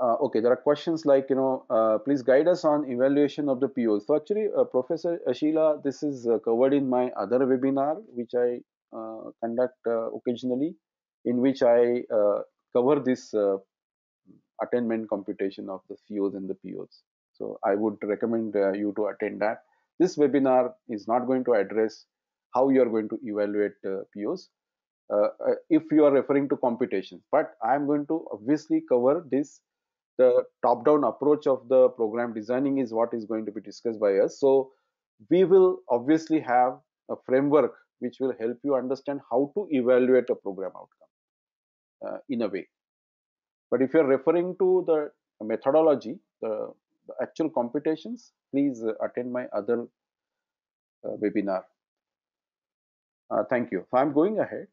Uh, okay, there are questions like, you know, uh, please guide us on evaluation of the P.O. So actually, uh, Professor Ashila, uh, this is uh, covered in my other webinar, which I uh, conduct uh, occasionally, in which I uh, cover this attainment computation of the COs and the POs. So I would recommend you to attend that. This webinar is not going to address how you are going to evaluate POs, uh, if you are referring to computations but i am going to obviously cover this the top down approach of the program designing is what is going to be discussed by us so we will obviously have a framework which will help you understand how to evaluate a program outcome uh, in a way. But if you're referring to the methodology, the, the actual computations, please uh, attend my other uh, webinar. Uh, thank you. So I'm going ahead.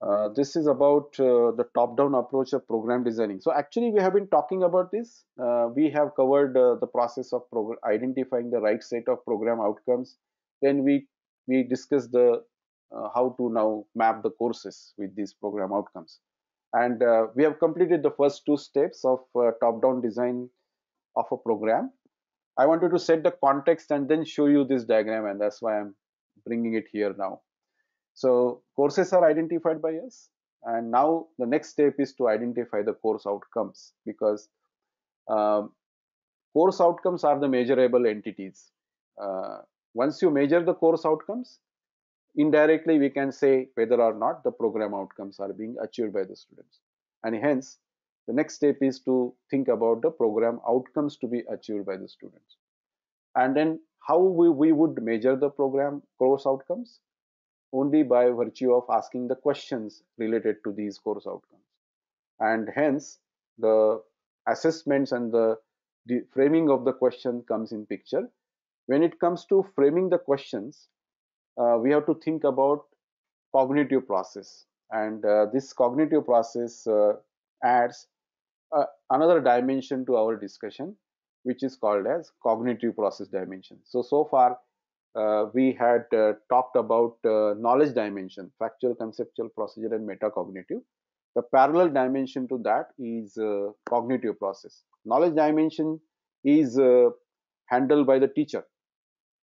Uh, this is about uh, the top-down approach of program designing. So actually, we have been talking about this. Uh, we have covered uh, the process of identifying the right set of program outcomes. Then we we discuss the uh, how to now map the courses with these program outcomes and uh, we have completed the first two steps of uh, top down design of a program i wanted to set the context and then show you this diagram and that's why i'm bringing it here now so courses are identified by us and now the next step is to identify the course outcomes because um, course outcomes are the measurable entities uh, once you measure the course outcomes, indirectly we can say whether or not the program outcomes are being achieved by the students. And hence, the next step is to think about the program outcomes to be achieved by the students. And then how we, we would measure the program course outcomes? Only by virtue of asking the questions related to these course outcomes. And hence, the assessments and the, the framing of the question comes in picture when it comes to framing the questions uh, we have to think about cognitive process and uh, this cognitive process uh, adds uh, another dimension to our discussion which is called as cognitive process dimension so so far uh, we had uh, talked about knowledge dimension factual conceptual procedural and metacognitive the parallel dimension to that is cognitive process knowledge dimension is handled by the teacher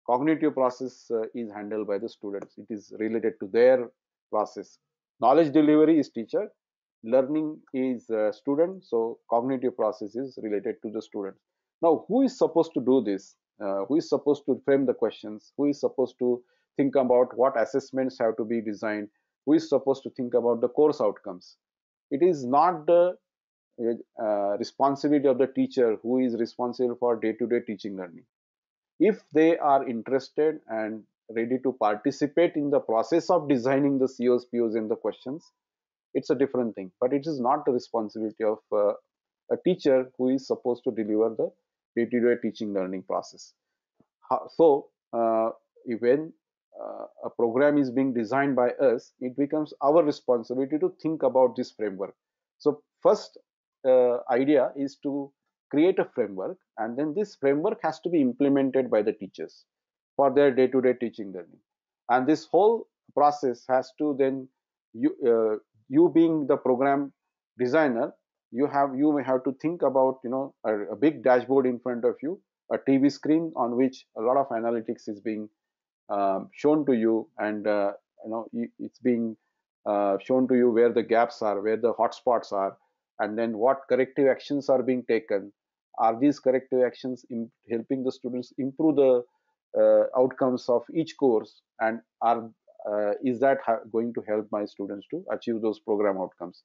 cognitive process uh, is handled by the students it is related to their process knowledge delivery is teacher learning is uh, student so cognitive process is related to the student now who is supposed to do this uh, who is supposed to frame the questions who is supposed to think about what assessments have to be designed who is supposed to think about the course outcomes it is not the uh, responsibility of the teacher who is responsible for day-to-day -day teaching learning if they are interested and ready to participate in the process of designing the COs, POs and the questions, it's a different thing. But it is not the responsibility of uh, a teacher who is supposed to deliver the day-to-day teaching learning process. so uh, when uh, a program is being designed by us, it becomes our responsibility to think about this framework. So first uh, idea is to create a framework and then this framework has to be implemented by the teachers for their day-to-day -day teaching learning and this whole process has to then you uh, you being the program designer you have you may have to think about you know a, a, big dashboard in front of you a tv screen on which a lot of analytics is being um, shown to you and uh, you know it's being uh, shown to you where the gaps are where the hotspots are and then what corrective actions are being taken are these corrective actions helping the students improve the uh, outcomes of each course and are uh, is that going to help my students to achieve those program outcomes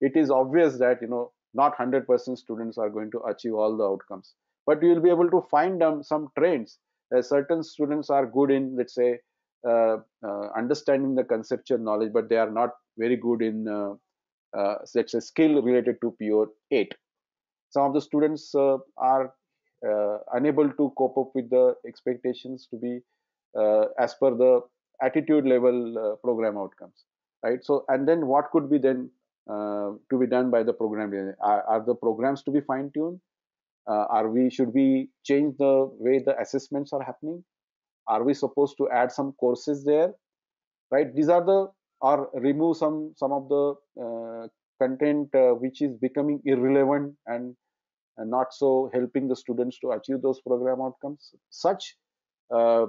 it is obvious that you know not 100% students are going to achieve all the outcomes but you will be able to find some trends uh, certain students are good in let's say uh, uh, understanding the conceptual knowledge but they are not very good in uh, let's say skill related to po8 some of the students uh, are uh, unable to cope up with the expectations to be uh, as per the attitude level program outcomes right so and then what could be then uh, to be done by the program are, are the programs to be fine tuned uh, are we should we change the way the assessments are happening are we supposed to add some courses there right these are the or remove some some of the uh, content which is becoming irrelevant and and not so helping the students to achieve those program outcomes. Such uh,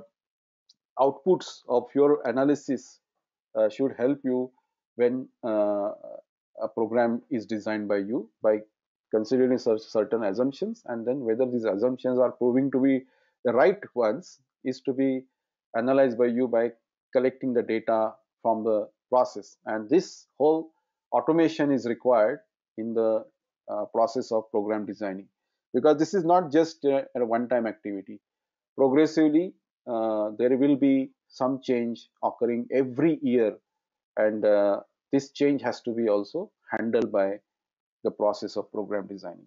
outputs of your analysis uh, should help you when uh, a program is designed by you by considering certain assumptions and then whether these assumptions are proving to be the right ones is to be analyzed by you by collecting the data from the process and this whole automation is required in the uh, process of program designing because this is not just a, a one-time activity progressively uh, there will be some change occurring every year and uh, this change has to be also handled by the process of program designing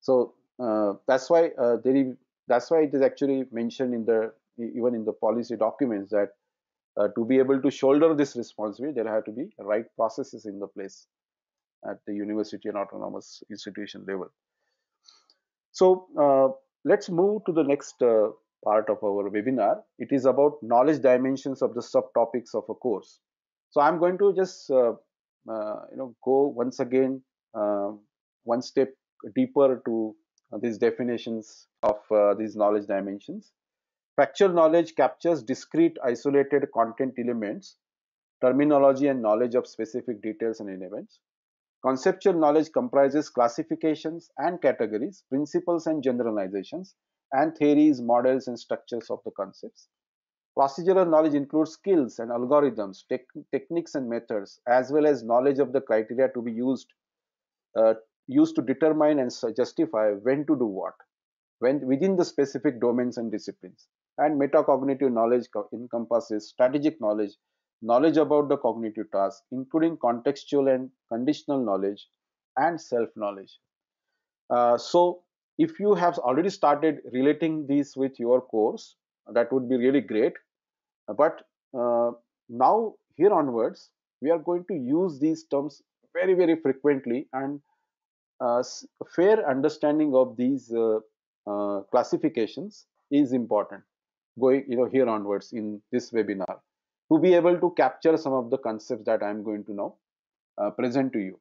so uh, that's why uh, there is, that's why it is actually mentioned in the even in the policy documents that uh, to be able to shoulder this responsibility, there have to be right processes in the place at the university and autonomous institution level. So uh, let's move to the next uh, part of our webinar. It is about knowledge dimensions of the subtopics of a course. So I'm going to just uh, uh you know go once again uh, one step deeper to these definitions of uh, these knowledge dimensions. Factual knowledge captures discrete isolated content elements, terminology and knowledge of specific details and events. Conceptual knowledge comprises classifications and categories, principles and generalizations, and theories, models, and structures of the concepts. Procedural knowledge includes skills and algorithms, te techniques and methods, as well as knowledge of the criteria to be used uh, used to determine and justify when to do what when within the specific domains and disciplines. And metacognitive knowledge encompasses strategic knowledge knowledge about the cognitive task, including contextual and conditional knowledge and self knowledge. Uh, so, if you have already started relating these with your course, that would be really great. But uh, now, here onwards, we are going to use these terms very, very frequently, and uh, fair understanding of these uh, uh, classifications is important going you know here onwards in this webinar to be able to capture some of the concepts that I am going to now uh, present to you.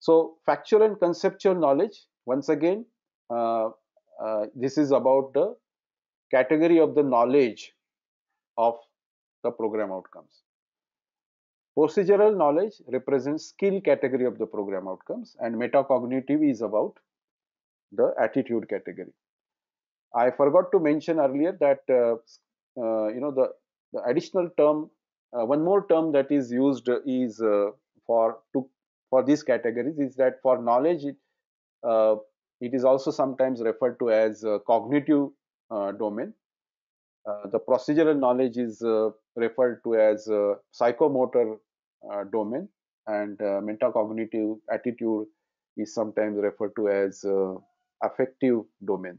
So factual and conceptual knowledge, once again, uh, uh, this is about the category of the knowledge of the program outcomes. Procedural knowledge represents skill category of the program outcomes and metacognitive is about the attitude category. I forgot to mention earlier that uh, uh, you know the the additional term uh, one more term that is used is uh, for to for these categories is that for knowledge it, uh, it is also sometimes referred to as uh, cognitive uh, domain uh, the procedural knowledge is referred to as psychomotor domain and metacognitive attitude is sometimes referred to as affective domain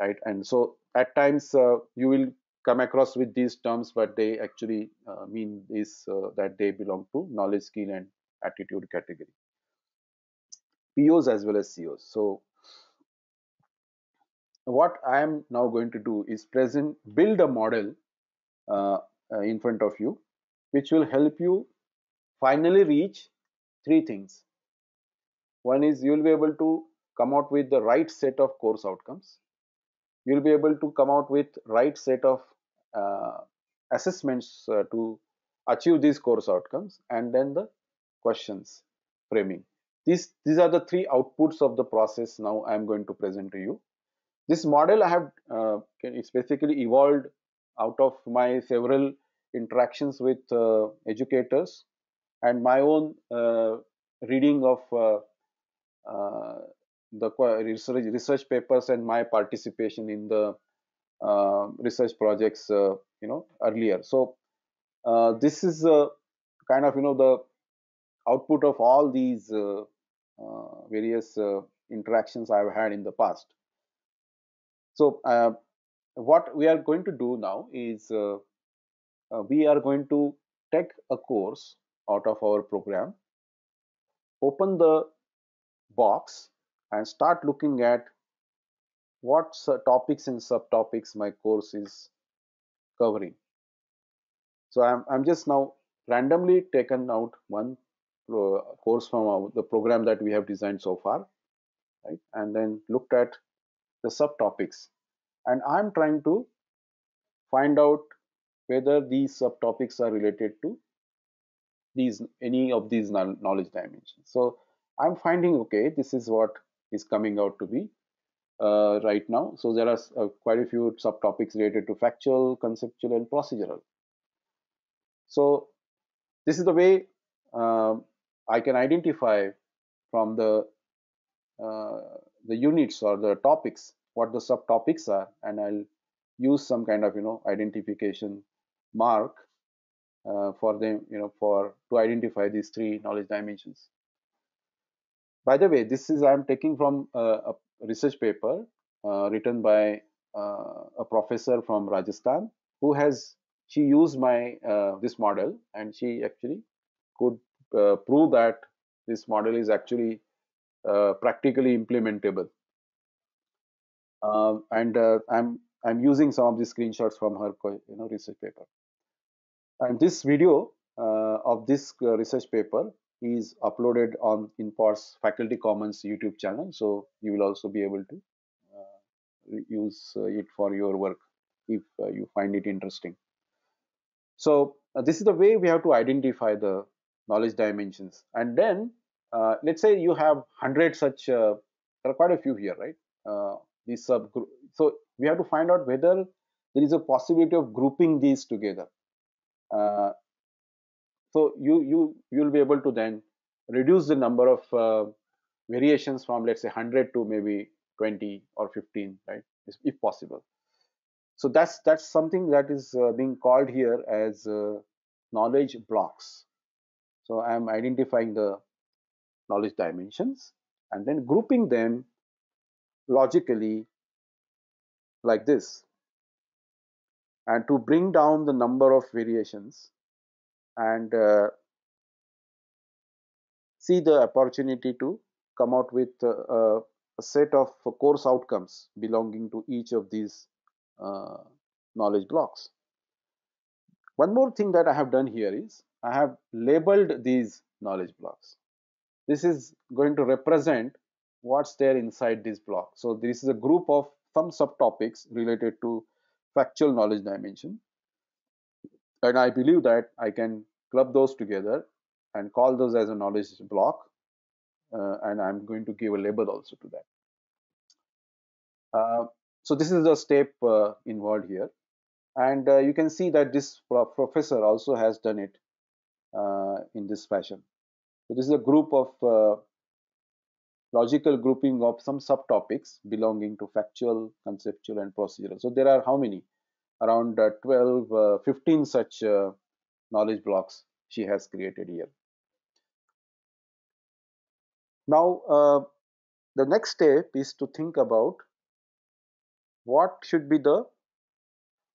right and so at times you will come across with these terms, but they actually uh, mean is uh, that they belong to knowledge, skill, and attitude category. POs as well as COs. So what I am now going to do is present build a model uh, uh, in front of you, which will help you finally reach three things. One is you'll be able to come out with the right set of course outcomes you'll be able to come out with right set of uh, assessments uh, to achieve these course outcomes and then the questions framing. These, these are the three outputs of the process now I am going to present to you. This model I have uh, it's basically evolved out of my several interactions with uh, educators and my own uh, reading of uh, the research, research papers and my participation in the uh, research projects, uh, you know, earlier. So uh, this is kind of, you know, the output of all these various interactions I've had in the past. So uh, what we are going to do now is uh, uh, we are going to take a course out of our program, open the box and start looking at what topics and subtopics my course is covering. So I'm, I'm just now randomly taken out one course from the program that we have designed so far, right? And then looked at the subtopics. And I'm trying to find out whether these subtopics are related to these any of these knowledge dimensions. So I'm finding, okay, this is what is coming out to be uh, right now. So there are uh, quite a few subtopics related to factual, conceptual, and procedural. So this is the way uh, I can identify from the uh, the units or the topics what the subtopics are, and I'll use some kind of you know identification mark uh, for them you know for to identify these three knowledge dimensions. By the way, this is I am taking from uh, a research paper uh, written by uh, a professor from Rajasthan who has she used my uh, this model and she actually could uh, prove that this model is actually uh, practically implementable. Um, and uh, I'm I'm using some of the screenshots from her you know research paper. And this video of this research paper is uploaded on InPOR's Faculty Commons YouTube channel. So you will also be able to uh, use uh, it for your work if uh, you find it interesting. So uh, this is the way we have to identify the knowledge dimensions. And then uh, let's say you have 100 such, uh, there are quite a few here, right? these subgroup. So we have to find out whether there is a possibility of grouping these together. So you you you'll be able to then reduce the number of uh, variations from let's say 100 to maybe 20 or 15, right? If possible. So that's that's something that is uh, being called here as uh, knowledge blocks. So I am identifying the knowledge dimensions and then grouping them logically like this and to bring down the number of variations and uh, see the opportunity to come out with uh, a set of course outcomes belonging to each of these uh, knowledge blocks. One more thing that I have done here is I have labeled these knowledge blocks. This is going to represent what's there inside this block. So this is a group of some subtopics related to factual knowledge dimension and I believe that I can club those together and call those as a knowledge block. Uh, and I'm going to give a label also to that. Uh, so this is the step uh, involved here. And uh, you can see that this professor also has done it uh, in this fashion. So this is a group of uh, logical grouping of some subtopics belonging to factual, conceptual, and procedural. So there are how many? around uh, 12, uh, 15 such uh, knowledge blocks she has created here. Now, uh, the next step is to think about what should be the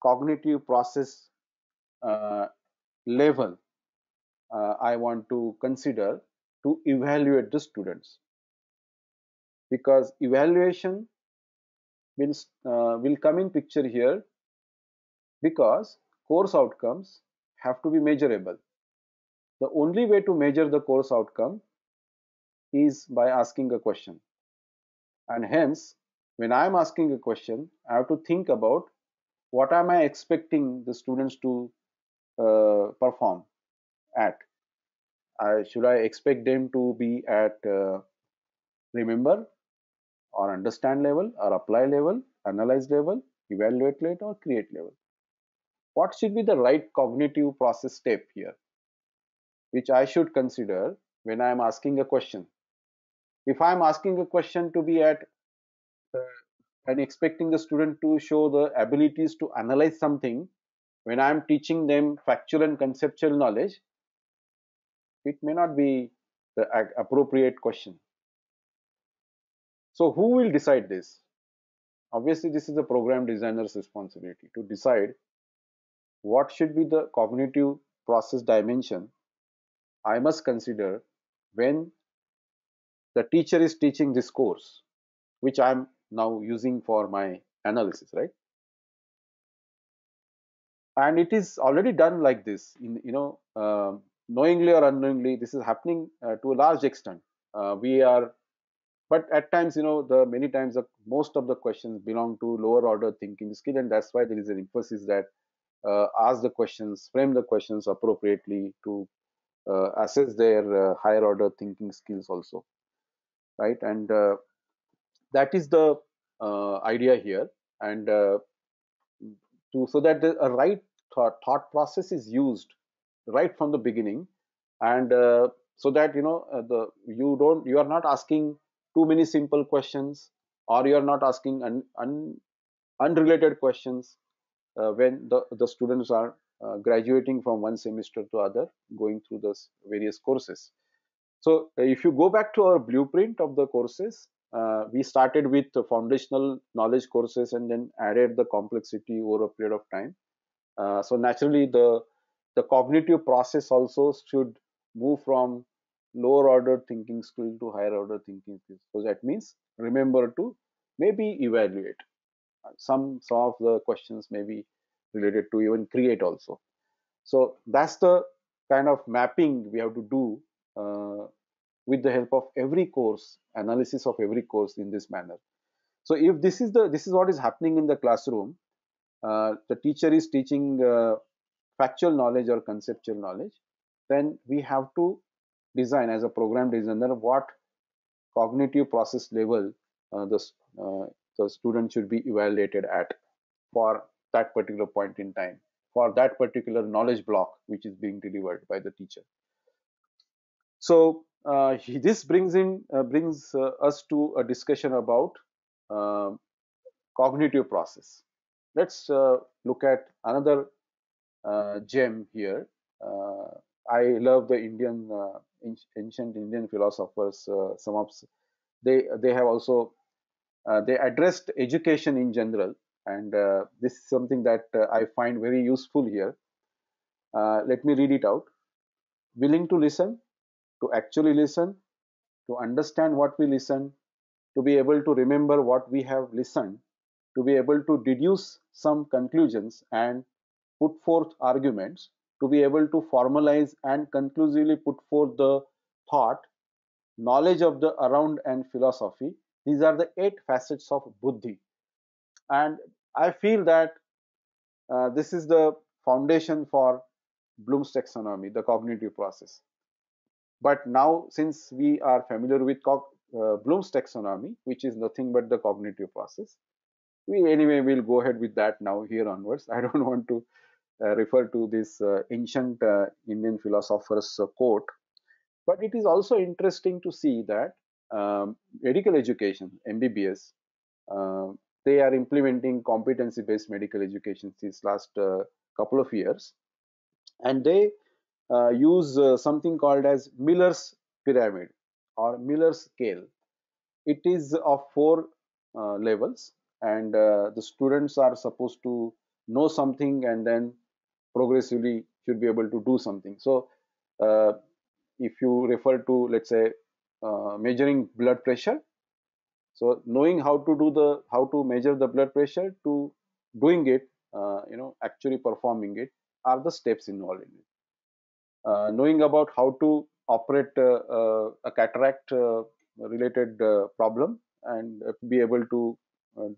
cognitive process uh, level uh, I want to consider to evaluate the students. Because evaluation will, will come in picture here because course outcomes have to be measurable. The only way to measure the course outcome is by asking a question. And hence, when I am asking a question, I have to think about what am I expecting the students to uh, perform at. I, should I expect them to be at uh, remember or understand level or apply level, analyze level, evaluate level or create level what should be the right cognitive process step here which I should consider when I am asking a question. If I am asking a question to be at uh, and expecting the student to show the abilities to analyze something when I am teaching them factual and conceptual knowledge, it may not be the appropriate question. So, who will decide this? Obviously, this is the program designer's responsibility to decide what should be the cognitive process dimension I must consider when the teacher is teaching this course, which I'm now using for my analysis, right? And it is already done like this, in, you know, uh, knowingly or unknowingly, this is happening uh, to a large extent. Uh, we are, but at times, you know, the many times, the, most of the questions belong to lower order thinking skill, and that's why there is an emphasis that uh, ask the questions, frame the questions appropriately to uh, assess their uh, higher order thinking skills also, right? And uh, that is the uh, idea here, and uh, to so that the, a right thought, thought process is used right from the beginning, and so that you know the you don't you are not asking too many simple questions, or you are not asking un, un unrelated questions uh, when the, the students are uh, graduating from one semester to other, going through the various courses. So uh, if you go back to our blueprint of the courses, uh, we started with foundational knowledge courses and then added the complexity over a period of time. Uh, so naturally, the the cognitive process also should move from lower order thinking skill to higher order thinking skill. So that means remember to maybe evaluate some some of the questions may be related to even create also so that's the kind of mapping we have to do uh, with the help of every course analysis of every course in this manner so if this is the this is what is happening in the classroom uh, the teacher is teaching uh, factual knowledge or conceptual knowledge then we have to design as a program designer what cognitive process level uh, the uh, the student should be evaluated at for that particular point in time for that particular knowledge block which is being delivered by the teacher so uh, he, <laughs> this brings in uh, brings uh, us to a discussion about uh, cognitive process let's uh, look at another uh, gem here i love the indian ancient indian philosophers some of they they have also uh, they addressed education in general, and uh, this is something that uh, I find very useful here. let me read it out. Willing to listen, to actually listen, to understand what we listen, to be able to remember what we have listened, to be able to deduce some conclusions and put forth arguments, to be able to formalize and conclusively put forth the thought, knowledge of the around and philosophy, these are the eight facets of buddhi. And I feel that uh, this is the foundation for Bloom's taxonomy, the cognitive process. But now, since we are familiar with uh, Bloom's taxonomy, which is nothing but the cognitive process, we anyway will go ahead with that now here onwards. I don't <laughs> want to uh, refer to this uh, ancient uh, Indian philosopher's quote, but it is also interesting to see that um, medical education, MBBS, uh, um, they are implementing competency-based medical education since last uh, couple of years, and they uh, use uh, something called as Miller's pyramid or Miller's scale. It is of four uh, levels, and uh, the students are supposed to know something and then progressively should be able to do something. So, if you refer to let's say uh, measuring blood pressure so knowing how to do the how to measure the blood pressure to doing it uh, you know actually performing it are the steps involved in it uh, knowing about how to operate uh, uh, a cataract related problem and be able to,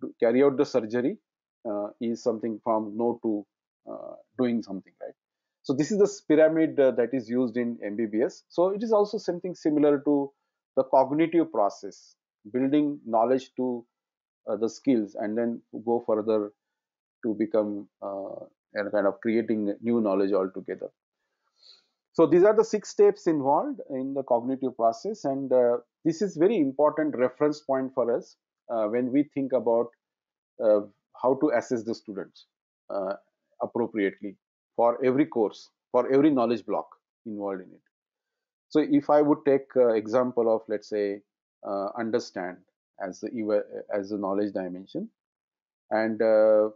to, carry out the surgery is something from no to doing something right so this is the pyramid uh, that is used in MBBS. So it is also something similar to the cognitive process, building knowledge to uh, the skills, and then go further to become uh, and kind of creating new knowledge altogether. So these are the six steps involved in the cognitive process, and uh, this is very important reference point for us uh, when we think about uh, how to assess the students uh, appropriately for every course, for every knowledge block involved in it. So if I would take uh, example of let's say uh, understand as the as the knowledge dimension, and uh,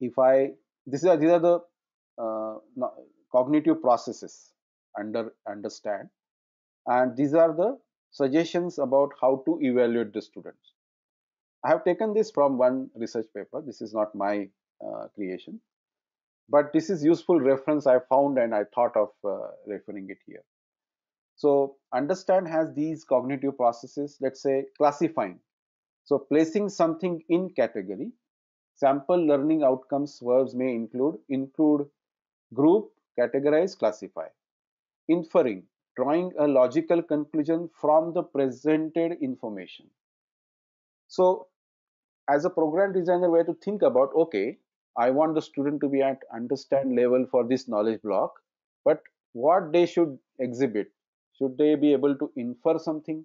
if I these are these are the no, cognitive processes under understand, and these are the suggestions about how to evaluate the students. I have taken this from one research paper. This is not my uh, creation, but this is useful reference I found and I thought of uh, referring it here. So understand has these cognitive processes, let's say classifying. So placing something in category. Sample learning outcomes verbs may include, include group, categorize, classify. Inferring, drawing a logical conclusion from the presented information. So as a program designer, we have to think about, okay, I want the student to be at understand level for this knowledge block, but what they should exhibit should they be able to infer something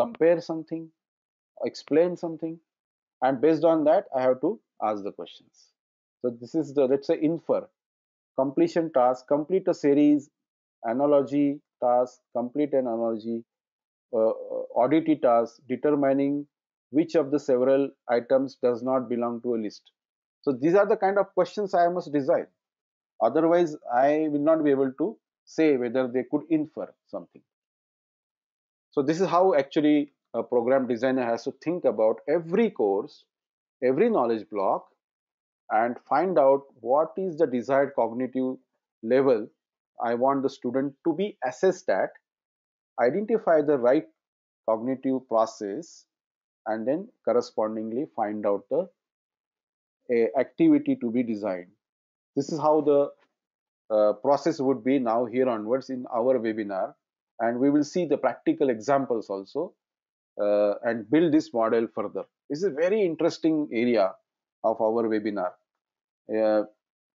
compare something explain something and based on that i have to ask the questions so this is the let's say infer completion task complete a series analogy task complete an analogy uh, uh audit task determining which of the several items does not belong to a list so these are the kind of questions i must design otherwise i will not be able to say whether they could infer something. So this is how actually a program designer has to think about every course, every knowledge block and find out what is the desired cognitive level I want the student to be assessed at, identify the right cognitive process and then correspondingly find out the eh, activity to be designed. This is how the uh, process would be now here onwards in our webinar and we will see the practical examples also uh, and build this model further. This is a very interesting area of our webinar. Uh,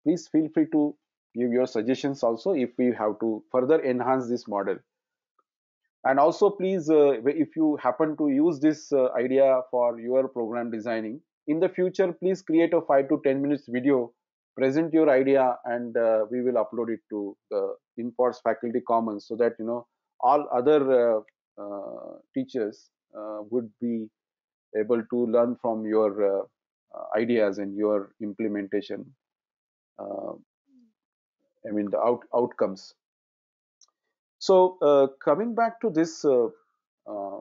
please feel free to give your suggestions also if we have to further enhance this model. And also please, uh, if you happen to use this uh, idea for your program designing, in the future, please create a 5 to 10 minutes video present your idea and uh, we will upload it to the InPods faculty commons so that you know all other uh, uh, teachers uh, would be able to learn from your ideas and your implementation i mean the out outcomes so uh, coming back to this uh, uh,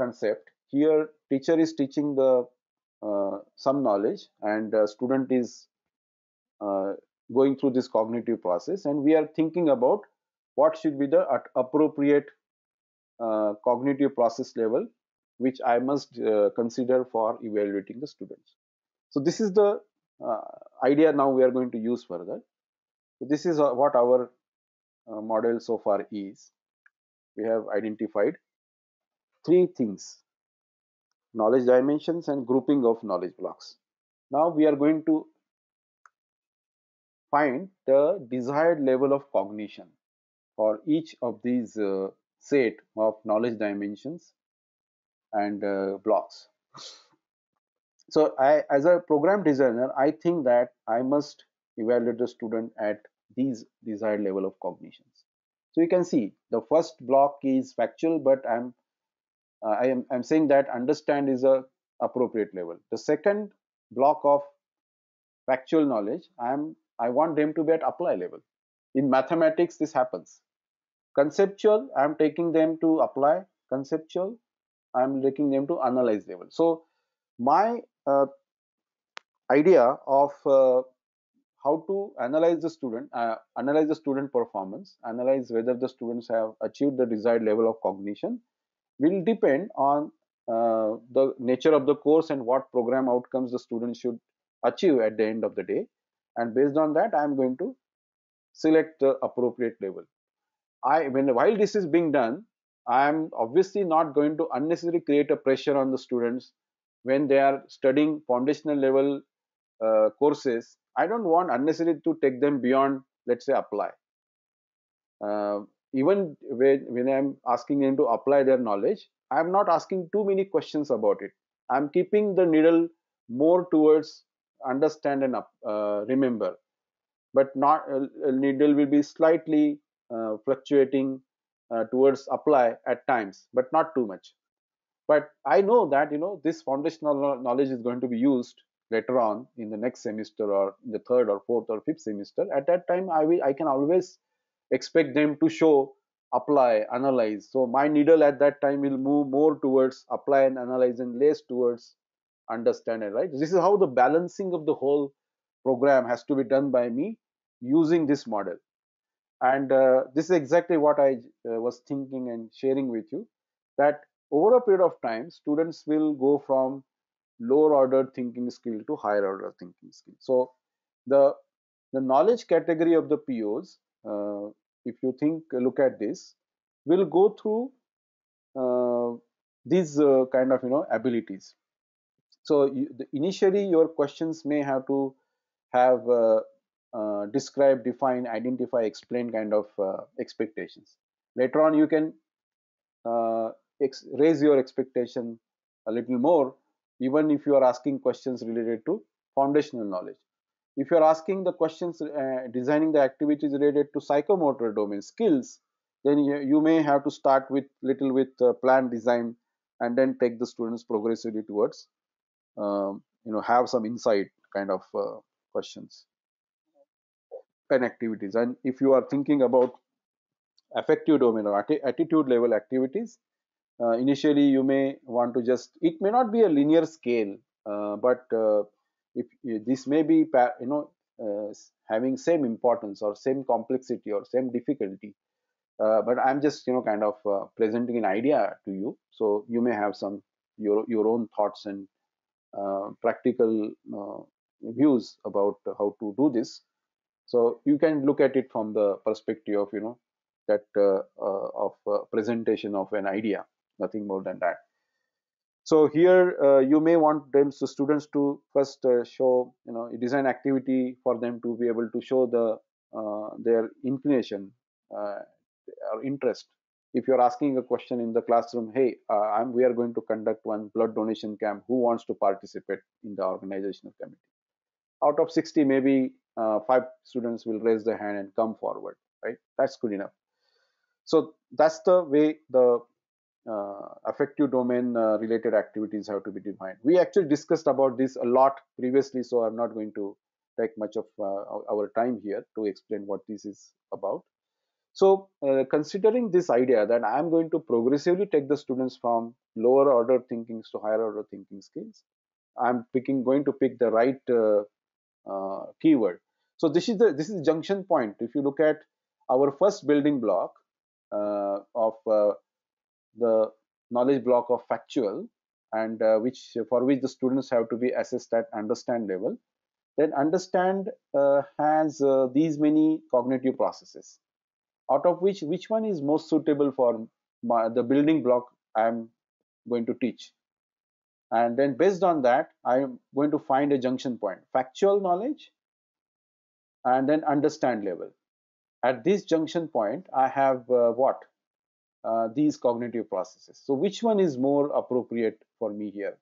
concept, here teacher is teaching the some knowledge and student is uh, going through this cognitive process and we are thinking about what should be the appropriate uh, cognitive process level which I must uh, consider for evaluating the students. So this is the idea now we are going to use further. So this is what our model so far is. We have identified three things knowledge dimensions and grouping of knowledge blocks. Now we are going to find the desired level of cognition for each of these uh, set of knowledge dimensions and uh, blocks. So I, as a program designer, I think that I must evaluate the student at these desired level of cognitions. So you can see the first block is factual, but I'm uh, I am I'm saying that understand is a appropriate level. The second block of factual knowledge, I am I want them to be at apply level. In mathematics, this happens. Conceptual, I'm taking them to apply. Conceptual, I'm taking them to analyze level. So my uh, idea of uh, how to analyze the student, uh, analyze the student performance, analyze whether the students have achieved the desired level of cognition will depend on uh, the nature of the course and what program outcomes the student should achieve at the end of the day and based on that I am going to select the appropriate label. I when while this is being done, I am obviously not going to unnecessarily create a pressure on the students when they are studying foundational level uh, courses. I don't want unnecessarily to take them beyond let's say apply. Uh, even when, when I'm asking them to apply their knowledge, I'm not asking too many questions about it. I'm keeping the needle more towards understand and uh, remember but not uh, uh, needle will be slightly uh, fluctuating towards apply at times but not too much but i know that you know this foundational knowledge is going to be used later on in the next semester or the third or fourth or fifth semester at that time i will i can always expect them to show apply analyze so my needle at that time will move more towards apply and analyze and less towards understand it, right this is how the balancing of the whole program has to be done by me using this model and uh, this is exactly what i uh, was thinking and sharing with you that over a period of time students will go from lower order thinking skill to higher order thinking skill so the the knowledge category of the pos uh, if you think look at this will go through uh, these uh, kind of you know abilities so you, the, initially your questions may have to have uh, uh describe, define, identify, explain kind of uh, expectations. Later on, you can uh, raise your expectation a little more, even if you are asking questions related to foundational knowledge. If you are asking the questions, uh, designing the activities related to psychomotor domain skills, then you, you may have to start with little with uh, plan design and then take the students progressively towards um, you know have some insight kind of uh, questions and activities and if you are thinking about affective domain or attitude level activities uh, initially you may want to just it may not be a linear scale uh, but uh, if this may be you know uh, having same importance or same complexity or same difficulty uh, but i'm just you know kind of presenting an idea to you so you may have some your your own thoughts and uh, practical uh, views about how to do this so you can look at it from the perspective of you know that uh, of presentation of an idea nothing more than that so here uh, you may want them so students to first uh, show you know design activity for them to be able to show the uh, their inclination or interest if you're asking a question in the classroom hey uh, we are going to conduct one blood donation camp who wants to participate in the organizational committee out of 60 maybe uh, five students will raise their hand and come forward right that's good enough so that's the way the uh, affective domain uh, related activities have to be defined we actually discussed about this a lot previously so i'm not going to take much of uh, our time here to explain what this is about so uh, considering this idea that I am going to progressively take the students from lower order thinkings to higher order thinking skills, I'm picking going to pick the right uh, uh, keyword. So this is the this is junction point. If you look at our first building block uh, of uh, the knowledge block of factual, and uh, which for which the students have to be assessed at understand level, then understand has these many cognitive processes out of which which one is most suitable for my, the building block i'm going to teach and then based on that i'm going to find a junction point factual knowledge and then understand level at this junction point i have uh, what uh, these cognitive processes so which one is more appropriate for me here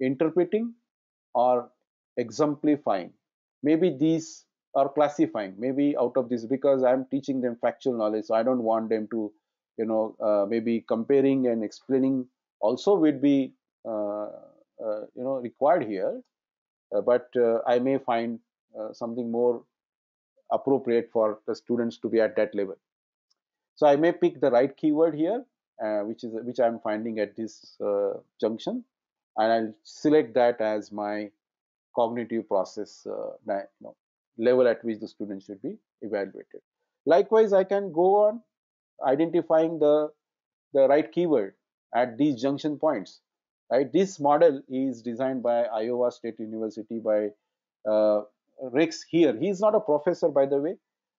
interpreting or exemplifying maybe these or classifying maybe out of this because i'm teaching them factual knowledge so i don't want them to you know uh, maybe comparing and explaining also would be uh, uh, you know required here uh, but uh, i may find uh, something more appropriate for the students to be at that level so i may pick the right keyword here which is which i'm finding at this junction and i'll select that as my cognitive process you know, level at which the student should be evaluated. Likewise, I can go on identifying the, the right keyword at these junction points. Right? This model is designed by Iowa State University by uh, Rex here. He is not a professor, by the way.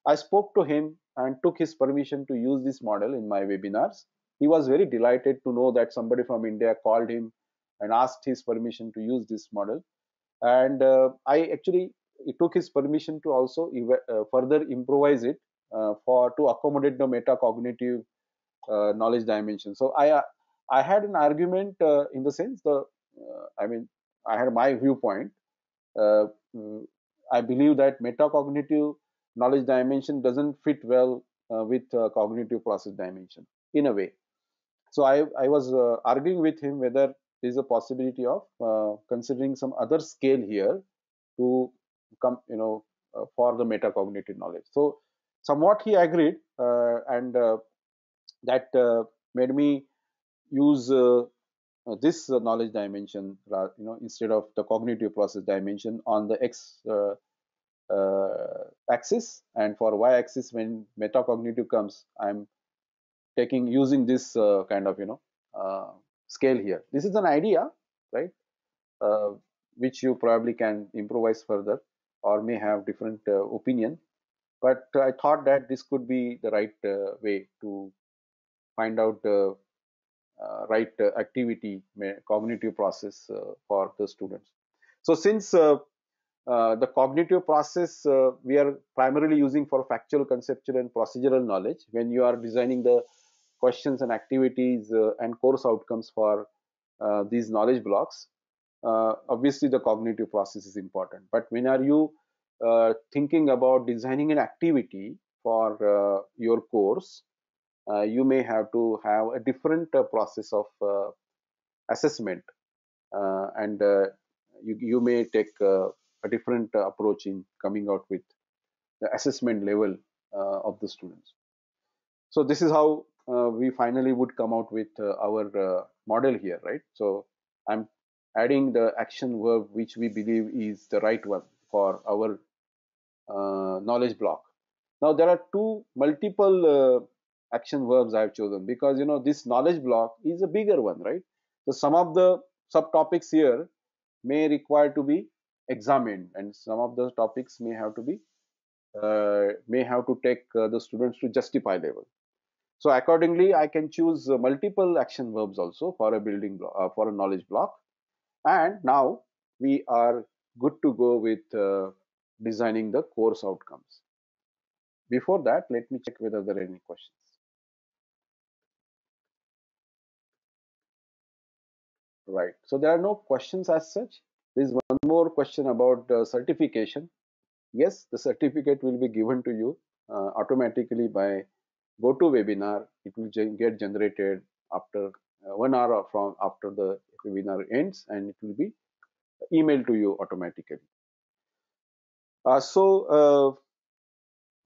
I spoke to him and took his permission to use this model in my webinars. He was very delighted to know that somebody from India called him and asked his permission to use this model. And uh, I actually it took his permission to also uh, further improvise it uh, for to accommodate the metacognitive uh, knowledge dimension. So I I had an argument in the sense the I mean I had my viewpoint. Mm, I believe that metacognitive knowledge dimension doesn't fit well with cognitive process dimension in a way. So I, I was uh, arguing with him whether there is a possibility of uh, considering some other scale here to come you know uh, for the metacognitive knowledge so somewhat he agreed uh, and uh, that made me use this knowledge dimension you know instead of the cognitive process dimension on the x axis and for y axis when metacognitive comes i'm taking using this uh, kind of you know uh, scale here this is an idea right uh, which you probably can improvise further or may have different uh, opinion but i thought that this could be the right uh, way to find out the uh, right activity cognitive process for the students so since uh, the cognitive process uh, we are primarily using for factual, conceptual, and procedural knowledge when you are designing the questions and activities uh, and course outcomes for these knowledge blocks uh, obviously the cognitive process is important but when are you uh, thinking about designing an activity for uh, your course uh, you may have to have a different uh, process of uh, assessment and you, you may take a different approach in coming out with the assessment level of the students so this is how we finally would come out with our model here right so i'm adding the action verb which we believe is the right one for our uh, knowledge block. Now there are two multiple uh, action verbs I have chosen because you know this knowledge block is a bigger one, right? So some of the subtopics here may require to be examined and some of the topics may have to be uh, may have to take uh, the students to justify level. So accordingly, I can choose uh, multiple action verbs also for a building block, uh, for a knowledge block and now we are good to go with uh, designing the course outcomes. Before that, let me check whether there are any questions. Right, so there are no questions as such. There is one more question about uh, certification. Yes, the certificate will be given to you uh, automatically by GoToWebinar. It will gen get generated after uh, one hour from after the webinar ends and it will be emailed to you automatically. Uh, so uh,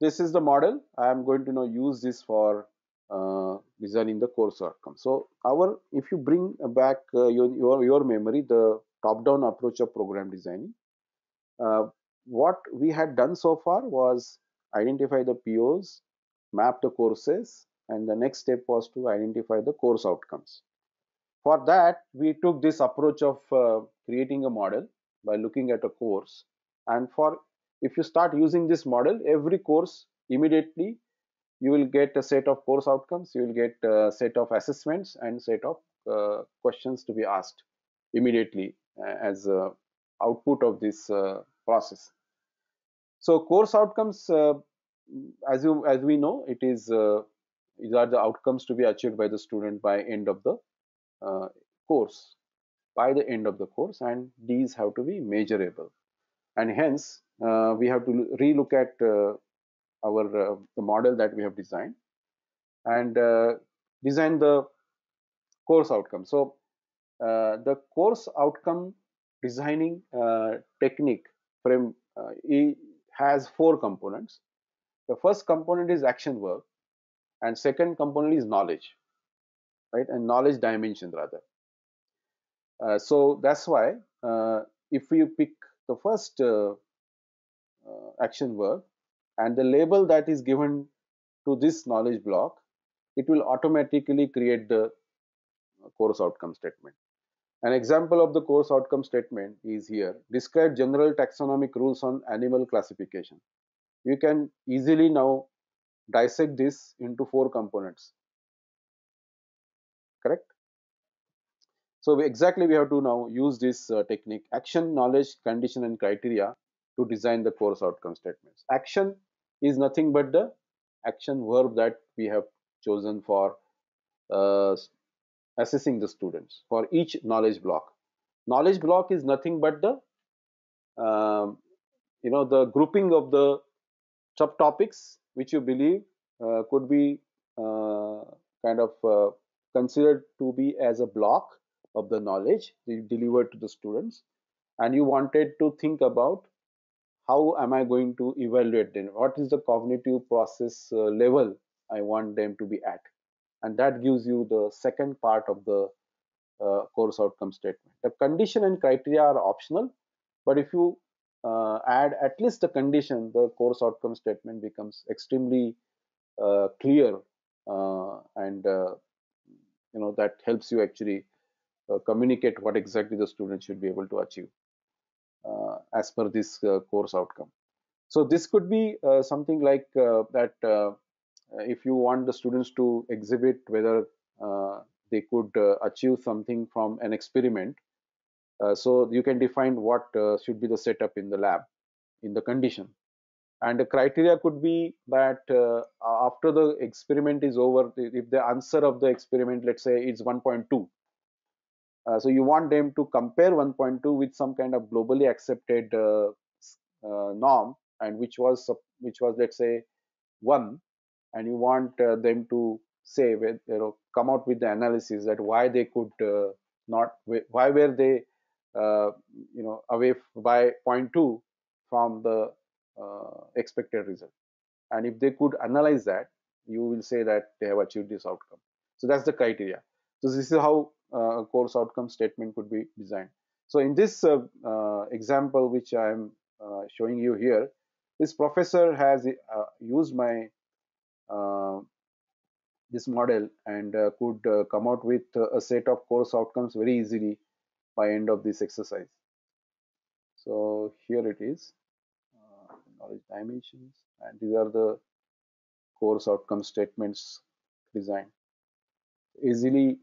this is the model I am going to now use this for uh, designing the course outcome. So our if you bring back uh, your, your, your memory the top-down approach of program designing. what we had done so far was identify the POs, map the courses, and the next step was to identify the course outcomes. For that, we took this approach of uh, creating a model by looking at a course. And for if you start using this model, every course immediately you will get a set of course outcomes, you will get a set of assessments and set of uh, questions to be asked immediately as a output of this uh, process. So course outcomes, uh, as you as we know, it is uh, these are the outcomes to be achieved by the student by end of the uh, course by the end of the course and these have to be measurable and hence uh, we have to relook at uh, our uh, the model that we have designed and uh, design the course outcome so uh, the course outcome designing technique frame has four components the first component is action work and second component is knowledge right? And knowledge dimension rather. Uh, so that's why uh, if you pick the first uh, uh, action verb and the label that is given to this knowledge block, it will automatically create the course outcome statement. An example of the course outcome statement is here. Describe general taxonomic rules on animal classification. You can easily now dissect this into four components correct so we exactly we have to now use this uh, technique action knowledge condition and criteria to design the course outcome statements action is nothing but the action verb that we have chosen for uh, assessing the students for each knowledge block knowledge block is nothing but the um, you know the grouping of the subtopics which you believe uh, could be uh, kind of uh, considered to be as a block of the knowledge delivered to the students and you wanted to think about how am i going to evaluate them what is the cognitive process uh, level i want them to be at and that gives you the second part of the uh, course outcome statement the condition and criteria are optional but if you uh, add at least the condition the course outcome statement becomes extremely uh, clear uh, and uh, you know that helps you actually uh, communicate what exactly the student should be able to achieve uh, as per this uh, course outcome so this could be uh, something like uh, that uh, if you want the students to exhibit whether they could achieve something from an experiment so you can define what should be the setup in the lab in the condition and the criteria could be that uh, after the experiment is over if the answer of the experiment let's say is 1.2 uh, so you want them to compare 1.2 with some kind of globally accepted uh, uh norm and which was which was let's say 1 and you want uh, them to say you know come out with the analysis that why they could uh, not why were they you know away by 0.2 from the uh, expected result and if they could analyze that you will say that they have achieved this outcome so that's the criteria so this is how uh, a course outcome statement could be designed so in this uh, example which i am showing you here this professor has used my this model and uh, could uh, come out with uh, a set of course outcomes very easily by end of this exercise so here it is knowledge dimensions and these are the course outcome statements designed easily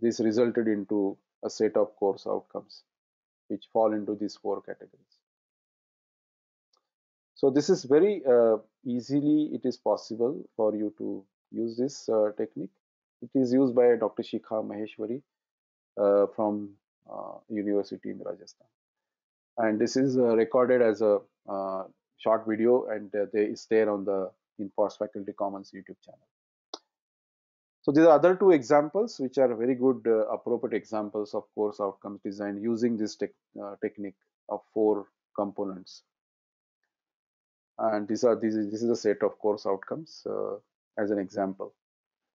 this resulted into a set of course outcomes which fall into these four categories so this is very uh, easily it is possible for you to use this uh, technique it is used by dr shikha maheshwari uh, from uh, university in rajasthan and this is uh, recorded as a uh, short video and uh, they is there on the Inforce Faculty Commons YouTube channel. So these are other two examples which are very good uh, appropriate examples of course outcomes design using this tech, uh, technique of four components. And these are these is, this is a set of course outcomes uh, as an example.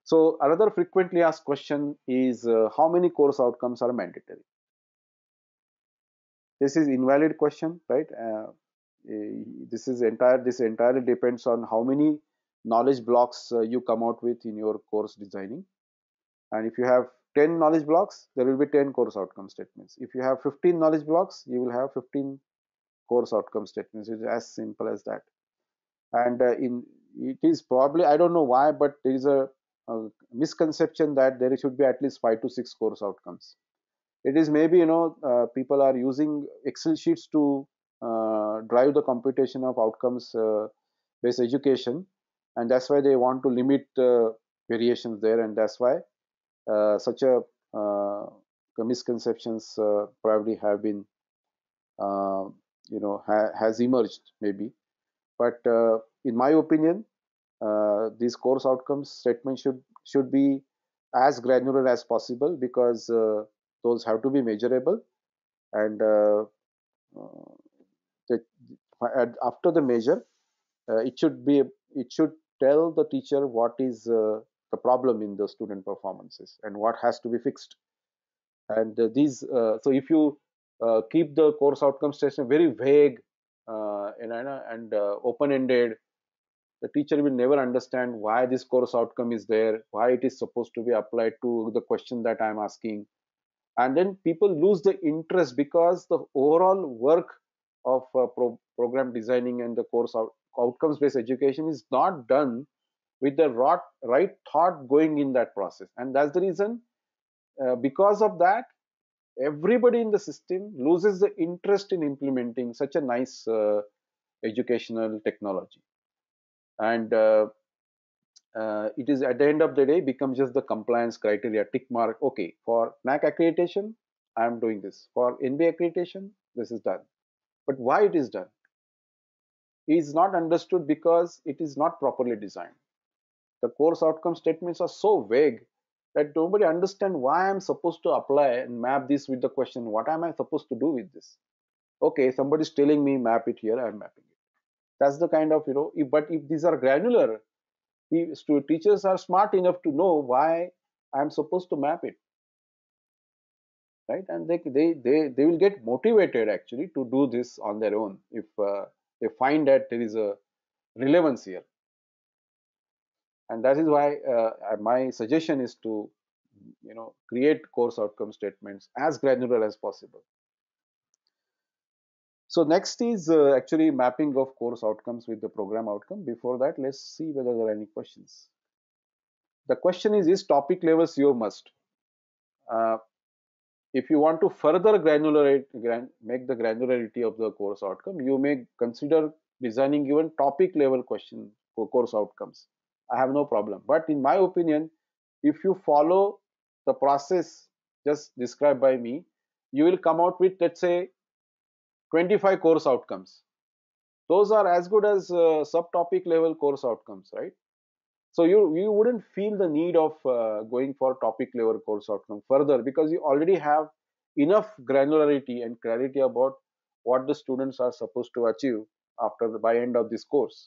So another frequently asked question is uh, how many course outcomes are mandatory? This is invalid question, right? Uh, Eh, this is entire this entirely depends on how many knowledge blocks uh, you come out with in your course designing and if you have 10 knowledge blocks there will be 10 course outcome statements if you have 15 knowledge blocks you will have 15 course outcome statements it's as simple as that and uh, in it is probably i don't know why but there is a, a, misconception that there should be at least five to six course outcomes it is maybe you know uh, people are using excel sheets to uh, drive the computation of outcomes uh, based education and that's why they want to limit variations there and that's why uh, such a misconceptions probably have been you know ha has emerged maybe but uh, in my opinion uh, these course outcomes statement should should be as granular as possible because uh, those have to be measurable and the, after the measure uh, it should be it should tell the teacher what is uh, the problem in the student performances and what has to be fixed and uh, these uh, so if you uh, keep the course outcomes statement very vague uh, and, and open ended the teacher will never understand why this course outcome is there why it is supposed to be applied to the question that i am asking and then people lose the interest because the overall work of uh, pro- program designing and the course out- outcomes based education is not done with the right, right thought going in that process. And that's the reason, uh, because of that, everybody in the system loses the interest in implementing such a nice uh, educational technology. And uh, uh it is at the end of the day becomes just the compliance criteria tick mark. Okay, for NAC accreditation, I am doing this. For NB accreditation, this is done. But why it is done? is not understood because it is not properly designed. The course outcome statements are so vague that nobody understands why I'm supposed to apply and map this with the question, what am I supposed to do with this? Okay, somebody's telling me map it here, I'm mapping it. That's the kind of, you know, if, but if these are granular, if teachers are smart enough to know why I'm supposed to map it right and they they they, they will get motivated actually to do this on their own if uh, they find that there is a relevance here and that is why uh, my suggestion is to you know create course outcome statements as granular as possible so next is uh, actually mapping of course outcomes with the program outcome. Before that, let's see whether there are any questions. The question is, is topic level CO must? Uh, if you want to further granularate gran make the granularity of the course outcome you may consider designing even topic level question course outcomes i have no problem but in my opinion if you follow the process just described by me you will come out with let's say 25 course outcomes those are as good as uh, subtopic level course outcomes right so you you wouldn't feel the need of uh, going for topic level course outcome further because you already have enough granularity and clarity about what the students are supposed to achieve after the by end of this course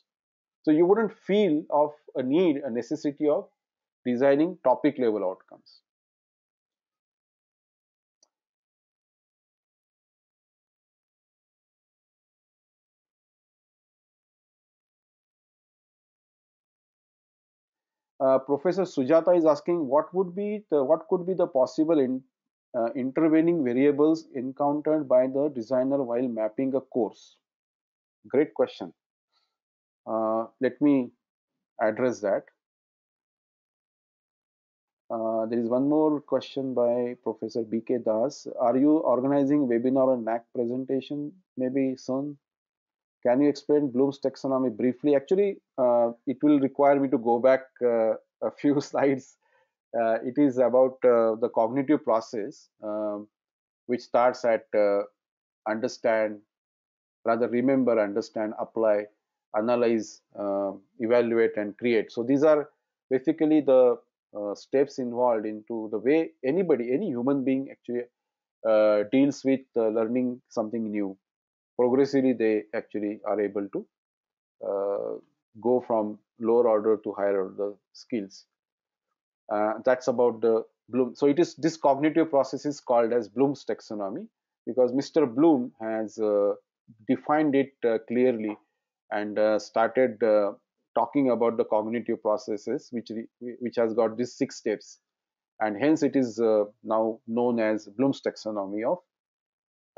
so you wouldn't feel of a need a necessity of designing topic level outcomes Uh, Professor Sujata is asking what would be the, what could be the possible in, uh, intervening variables encountered by the designer while mapping a course. Great question. Uh, let me address that. Uh, there is one more question by Professor B.K. Das. Are you organizing webinar or NAC presentation maybe soon? Can you explain Bloom's taxonomy briefly? Actually, uh, it will require me to go back uh, a few <laughs> slides. Uh, it is about uh, the cognitive process, um, which starts at uh, understand, rather remember, understand, apply, analyze, um, evaluate, and create. So these are basically the steps involved into the way anybody, any human being actually uh, deals with uh, learning something new progressively they actually are able to uh, go from lower order to higher order skills. Uh, that's about the Bloom. So it is this cognitive process is called as Bloom's taxonomy because Mr. Bloom has uh, defined it uh, clearly and uh, started uh, talking about the cognitive processes which which has got these six steps and hence it is now known as Bloom's taxonomy of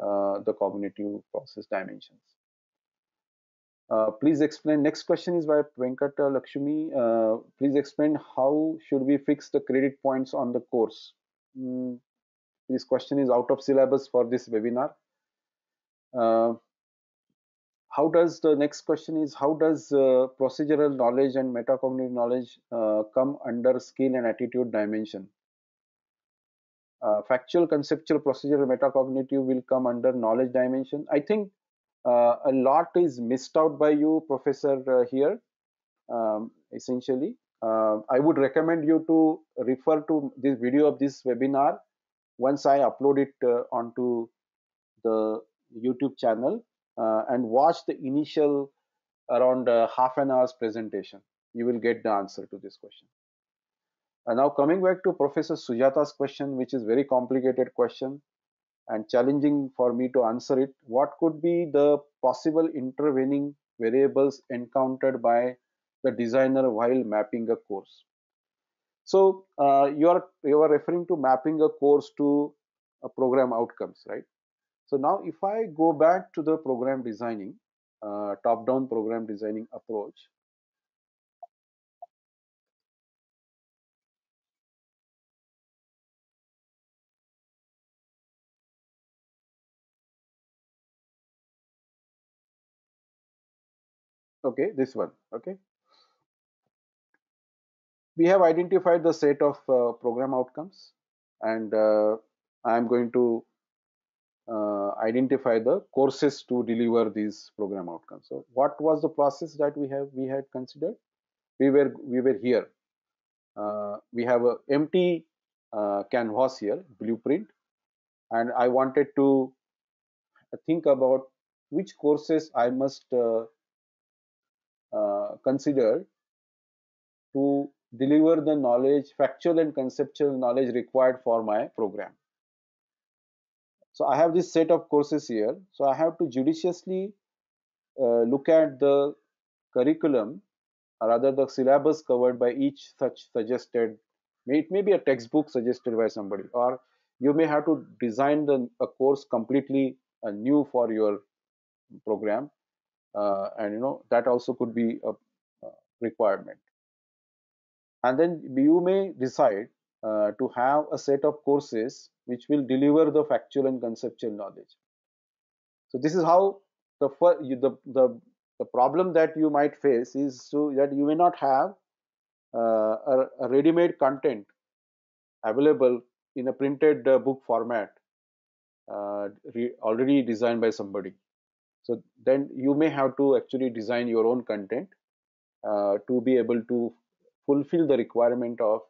uh, the cognitive process dimensions. Uh, please explain. Next question is by Venkata Lakshmi. Uh, please explain how should we fix the credit points on the course? Mm, this question is out of syllabus for this webinar. Uh, how does the next question is how does uh, procedural knowledge and metacognitive knowledge uh, come under skill and attitude dimension? uh, factual conceptual procedural metacognitive will come under knowledge dimension i think uh, a lot is missed out by you professor uh, here um, essentially uh, i would recommend you to refer to this video of this webinar once i upload it uh, onto the youtube channel uh, and watch the initial around half an hour's presentation you will get the answer to this question and now coming back to Professor Sujata's question, which is very complicated question and challenging for me to answer it. What could be the possible intervening variables encountered by the designer while mapping a course? So uh, you are you are referring to mapping a course to a program outcomes, right? So now if I go back to the program designing, uh, top-down program designing approach, okay this one okay we have identified the set of uh, program outcomes and uh, i am going to uh, identify the courses to deliver these program outcomes so what was the process that we have we had considered we were we were here uh, we have a empty uh, canvas here blueprint and i wanted to uh, think about which courses i must uh, consider considered to deliver the knowledge, factual and conceptual knowledge required for my program. So I have this set of courses here. So I have to judiciously uh, look at the curriculum, or rather the syllabus covered by each such suggested. It may be a textbook suggested by somebody, or you may have to design the, a course completely uh, new for your program uh, and you know that also could be a requirement and then you may decide uh, to have a set of courses which will deliver the factual and conceptual knowledge so this is how the the the, the problem that you might face is to, that you may not have uh, a, a ready-made content available in a printed uh, book format uh, already designed by somebody so then you may have to actually design your own content uh, to be able to fulfill the requirement of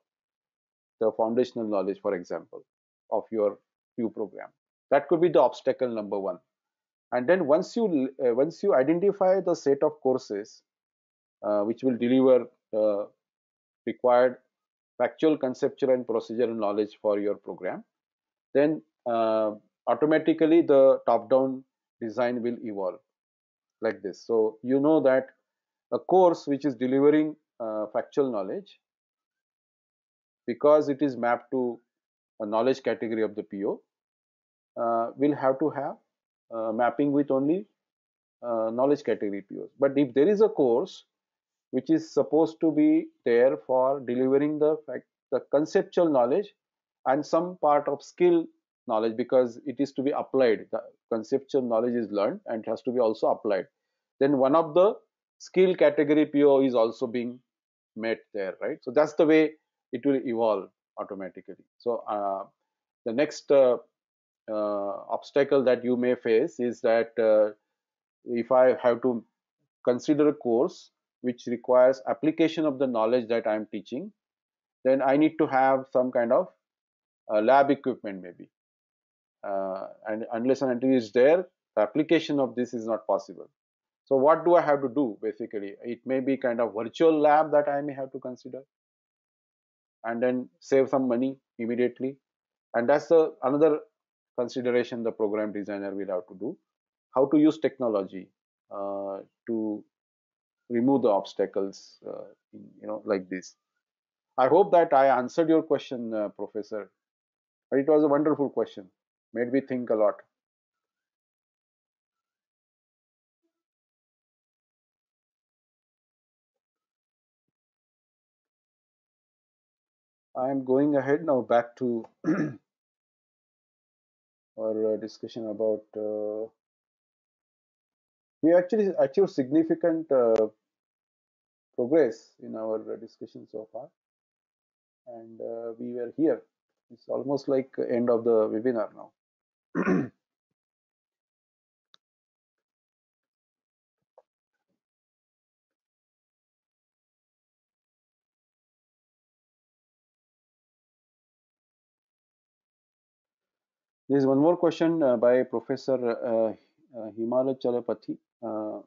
the foundational knowledge for example of your new program that could be the obstacle number one and then once you uh, once you identify the set of courses uh, which will deliver the required factual conceptual and procedural knowledge for your program then uh, automatically the top down design will evolve like this. So you know that a course which is delivering uh, factual knowledge because it is mapped to a knowledge category of the PO uh, will have to have uh, mapping with only uh, knowledge category POs. But if there is a course which is supposed to be there for delivering the fact, the conceptual knowledge and some part of skill knowledge because it is to be applied. The conceptual knowledge is learned and has to be also applied. Then one of the skill category PO is also being met there, right? So that's the way it will evolve automatically. So uh, the next uh, uh, obstacle that you may face is that uh, if I have to consider a course which requires application of the knowledge that I am teaching, then I need to have some kind of uh, lab equipment maybe. Uh, and unless and until is there, the application of this is not possible. So what do I have to do basically? It may be kind of virtual lab that I may have to consider and then save some money immediately. And that's the, another consideration the program designer will have to do. How to use technology uh, to remove the obstacles, uh, you know, like this. I hope that I answered your question, uh, Professor. But it was a wonderful question made me think a lot. I am going ahead now back to <clears throat> our uh, discussion about uh, we actually achieved significant uh, progress in our uh, discussion so far and uh, we were here it's almost like end of the webinar now <clears throat> There is one more question uh, by Professor uh, uh, Himala Chalapathy. Uh,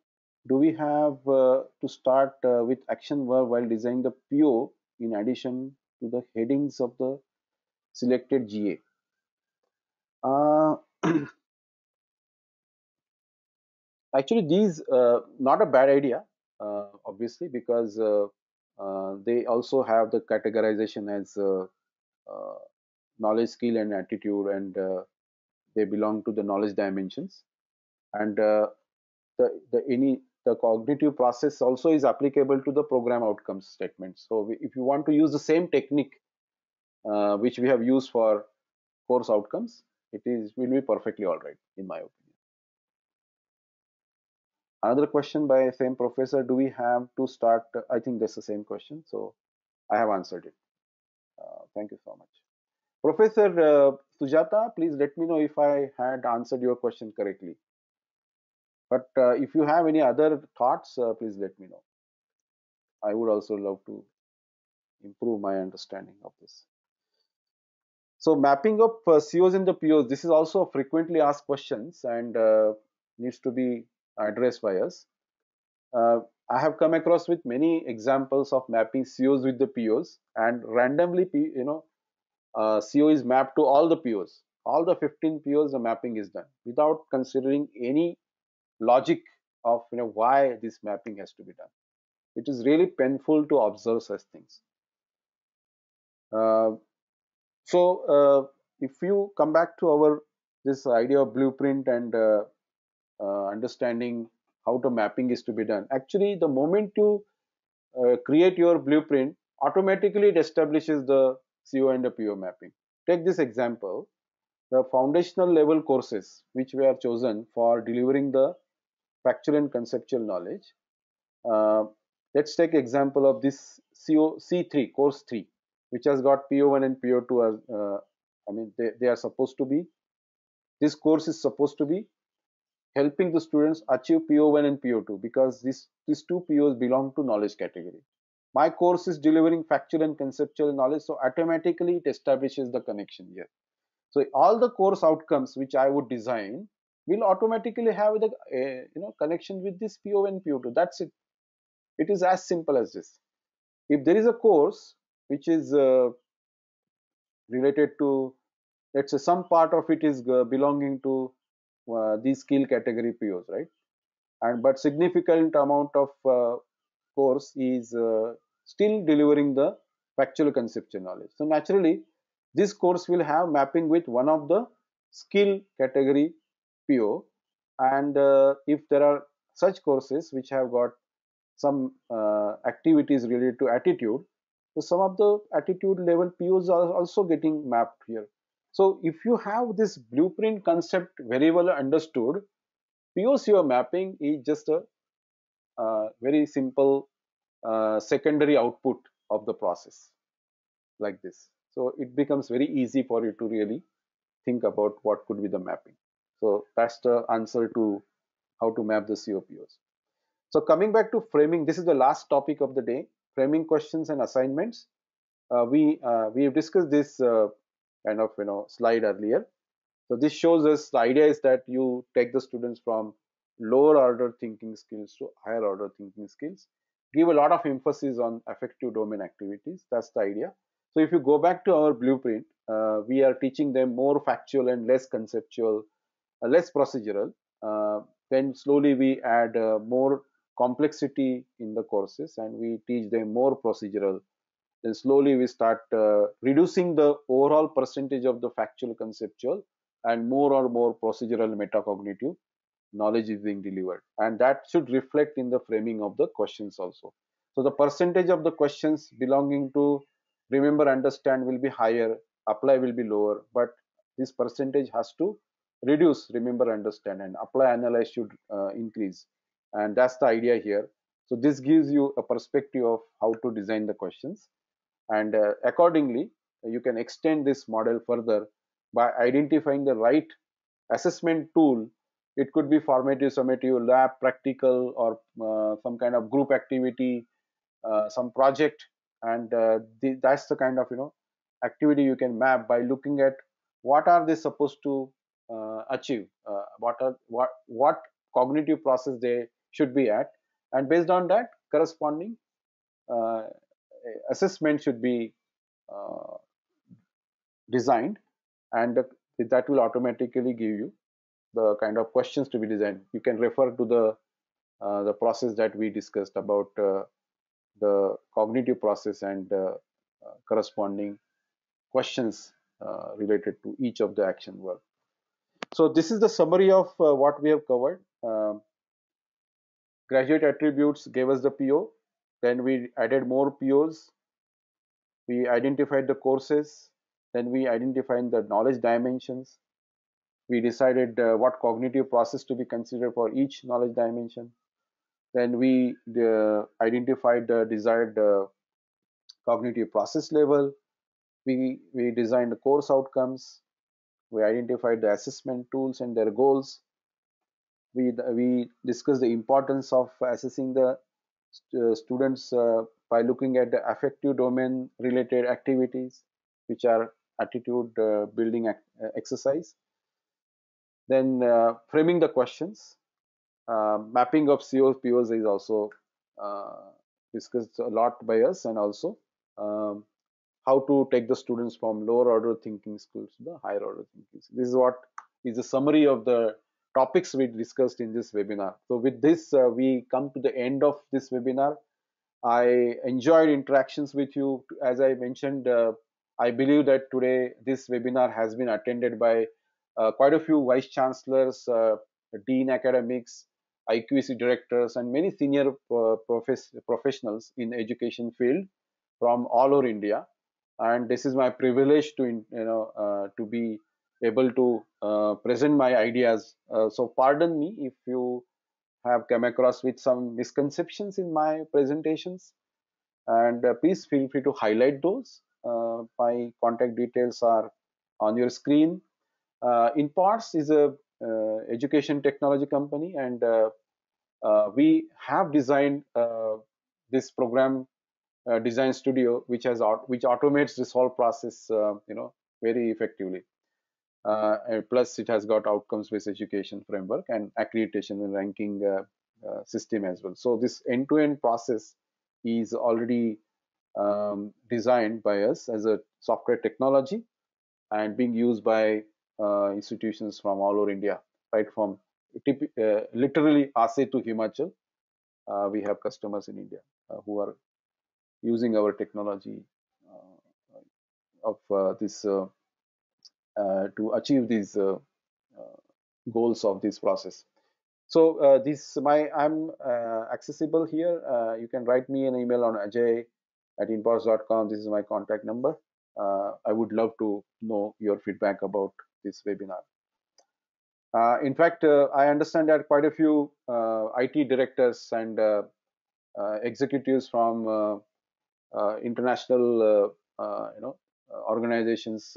do we have uh, to start uh, with action verb while designing the PO in addition to the headings of the selected GA? Uh, <clears throat> actually, these uh, not a bad idea, uh, obviously, because uh, uh, they also have the categorization as uh, knowledge, skill, and attitude, and they belong to the knowledge dimensions. And the the any the cognitive process also is applicable to the program outcomes statement. So if you want to use the same technique which we have used for course outcomes, it is will be perfectly all right in my opinion another question by same professor do we have to start i think that's the same question so i have answered it uh, thank you so much professor uh, sujata please let me know if i had answered your question correctly but uh, if you have any other thoughts uh, please let me know i would also love to improve my understanding of this so mapping of uh, COs and the POs, this is also a frequently asked questions and uh, needs to be addressed by us. Uh, I have come across with many examples of mapping COs with the POs and randomly, you know, uh, CO is mapped to all the POs. All the 15 POs, the mapping is done without considering any logic of you know why this mapping has to be done. It is really painful to observe such things. Uh, so uh, if you come back to our this idea of blueprint and uh, uh, understanding how the mapping is to be done, actually the moment you create your blueprint, automatically it establishes the CO and the PO mapping. Take this example, the foundational level courses which were chosen for delivering the factual and conceptual knowledge. Uh, let's take example of this CO C3, course 3 which has got PO1 and PO2 as uh, I mean they, they are supposed to be this course is supposed to be helping the students achieve PO1 and PO2 because this, these two POs belong to knowledge category. My course is delivering factual and conceptual knowledge, so automatically it establishes the connection here. So all the course outcomes which I would design will automatically have the uh, you know connection with this PO one and PO2. That's it. It is as simple as this. If there is a course which is uh, related to let's say some part of it is uh, belonging to uh, these skill category POs, right? And but significant amount of uh, course is uh, still delivering the factual conceptual knowledge. So naturally, this course will have mapping with one of the skill category PO. And uh, if there are such courses which have got some uh, activities related to attitude, so some of the attitude level POs are also getting mapped here. So if you have this blueprint concept very well understood, POs you are mapping is just a very simple uh, secondary output of the process like this. So it becomes very easy for you to really think about what could be the mapping. So that's the answer to how to map the COPOs. So coming back to framing, this is the last topic of the day framing questions and assignments. Uh, we uh, we have discussed this uh, kind of you know slide earlier. So this shows us the idea is that you take the students from lower order thinking skills to higher order thinking skills. Give a lot of emphasis on affective domain activities. That's the idea. So if you go back to our blueprint, uh, we are teaching them more factual and less conceptual, uh, less procedural. Uh, then slowly we add more complexity in the courses and we teach them more procedural then slowly we start uh, reducing the overall percentage of the factual conceptual and more or more procedural metacognitive knowledge is being delivered and that should reflect in the framing of the questions also so the percentage of the questions belonging to remember understand will be higher apply will be lower but this percentage has to reduce remember understand and apply analyze should uh, increase and that's the idea here so this gives you a perspective of how to design the questions and uh, accordingly you can extend this model further by identifying the right assessment tool it could be formative summative lab practical or uh, some kind of group activity uh, some project and uh, the, that's the kind of you know activity you can map by looking at what are they supposed to uh, achieve uh, what are what what cognitive process they should be at and based on that corresponding uh, assessment should be uh, designed and that will automatically give you the kind of questions to be designed you can refer to the uh, the process that we discussed about uh, the cognitive process and uh, uh, corresponding questions related to each of the action work so this is the summary of what we have covered um, graduate attributes gave us the PO. Then we added more POs. We identified the courses. Then we identified the knowledge dimensions. We decided uh, what cognitive process to be considered for each knowledge dimension. Then we uh, identified the desired uh, cognitive process level. We, we designed the course outcomes. We identified the assessment tools and their goals we we discuss the importance of assessing the uh, students uh, by looking at the affective domain related activities which are attitude uh, building ac exercise then framing the questions mapping of COs POs is also discussed a lot by us and also um, how to take the students from lower order thinking skills to the higher order thinking. This is what is the summary of the topics we discussed in this webinar. So with this, uh, we come to the end of this webinar. I enjoyed interactions with you. As I mentioned, uh, I believe that today this webinar has been attended by uh, quite a few vice chancellors, uh, dean academics, IQC directors, and many senior uh, professionals in education field from all over India. And this is my privilege to, you know, uh, to be able to uh, present my ideas. Uh, so pardon me if you have come across with some misconceptions in my presentations and uh, please feel free to highlight those. Uh, my contact details are on your screen. Uh, Inparts is a uh, education technology company and uh, we have designed this program design studio which has which automates this whole process you know very effectively uh, plus, it has got outcomes-based education framework and accreditation and ranking uh, uh, system as well. So this end-to-end process is already um, designed by us as a software technology and being used by uh, institutions from all over India, right from uh, literally Ase to Himachal, uh, we have customers in India uh, who are using our technology of this uh, to achieve these uh, uh, goals of this process. So this my I'm accessible here. you can write me an email on Ajay at inbox.com. This is my contact number. I would love to know your feedback about this webinar. Uh, in fact, uh, I understand that quite a few uh, IT directors and executives from international, you know, organizations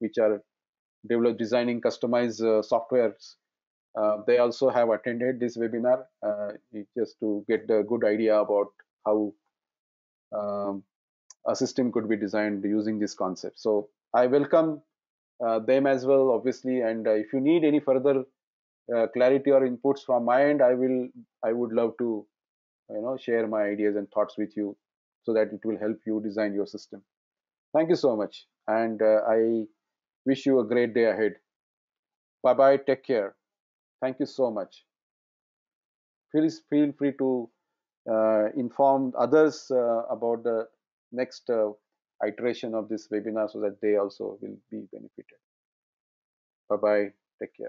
which are develop designing customized uh, softwares uh, they also have attended this webinar uh, just to get a good idea about how um, a system could be designed using this concept. So I welcome uh, them as well, obviously. And uh, if you need any further uh, clarity or inputs from my end, I will. I would love to, you know, share my ideas and thoughts with you, so that it will help you design your system. Thank you so much, and uh, I Wish you a great day ahead. Bye bye. Take care. Thank you so much. Please feel free to uh, inform others uh, about the next uh, iteration of this webinar so that they also will be benefited. Bye bye. Take care.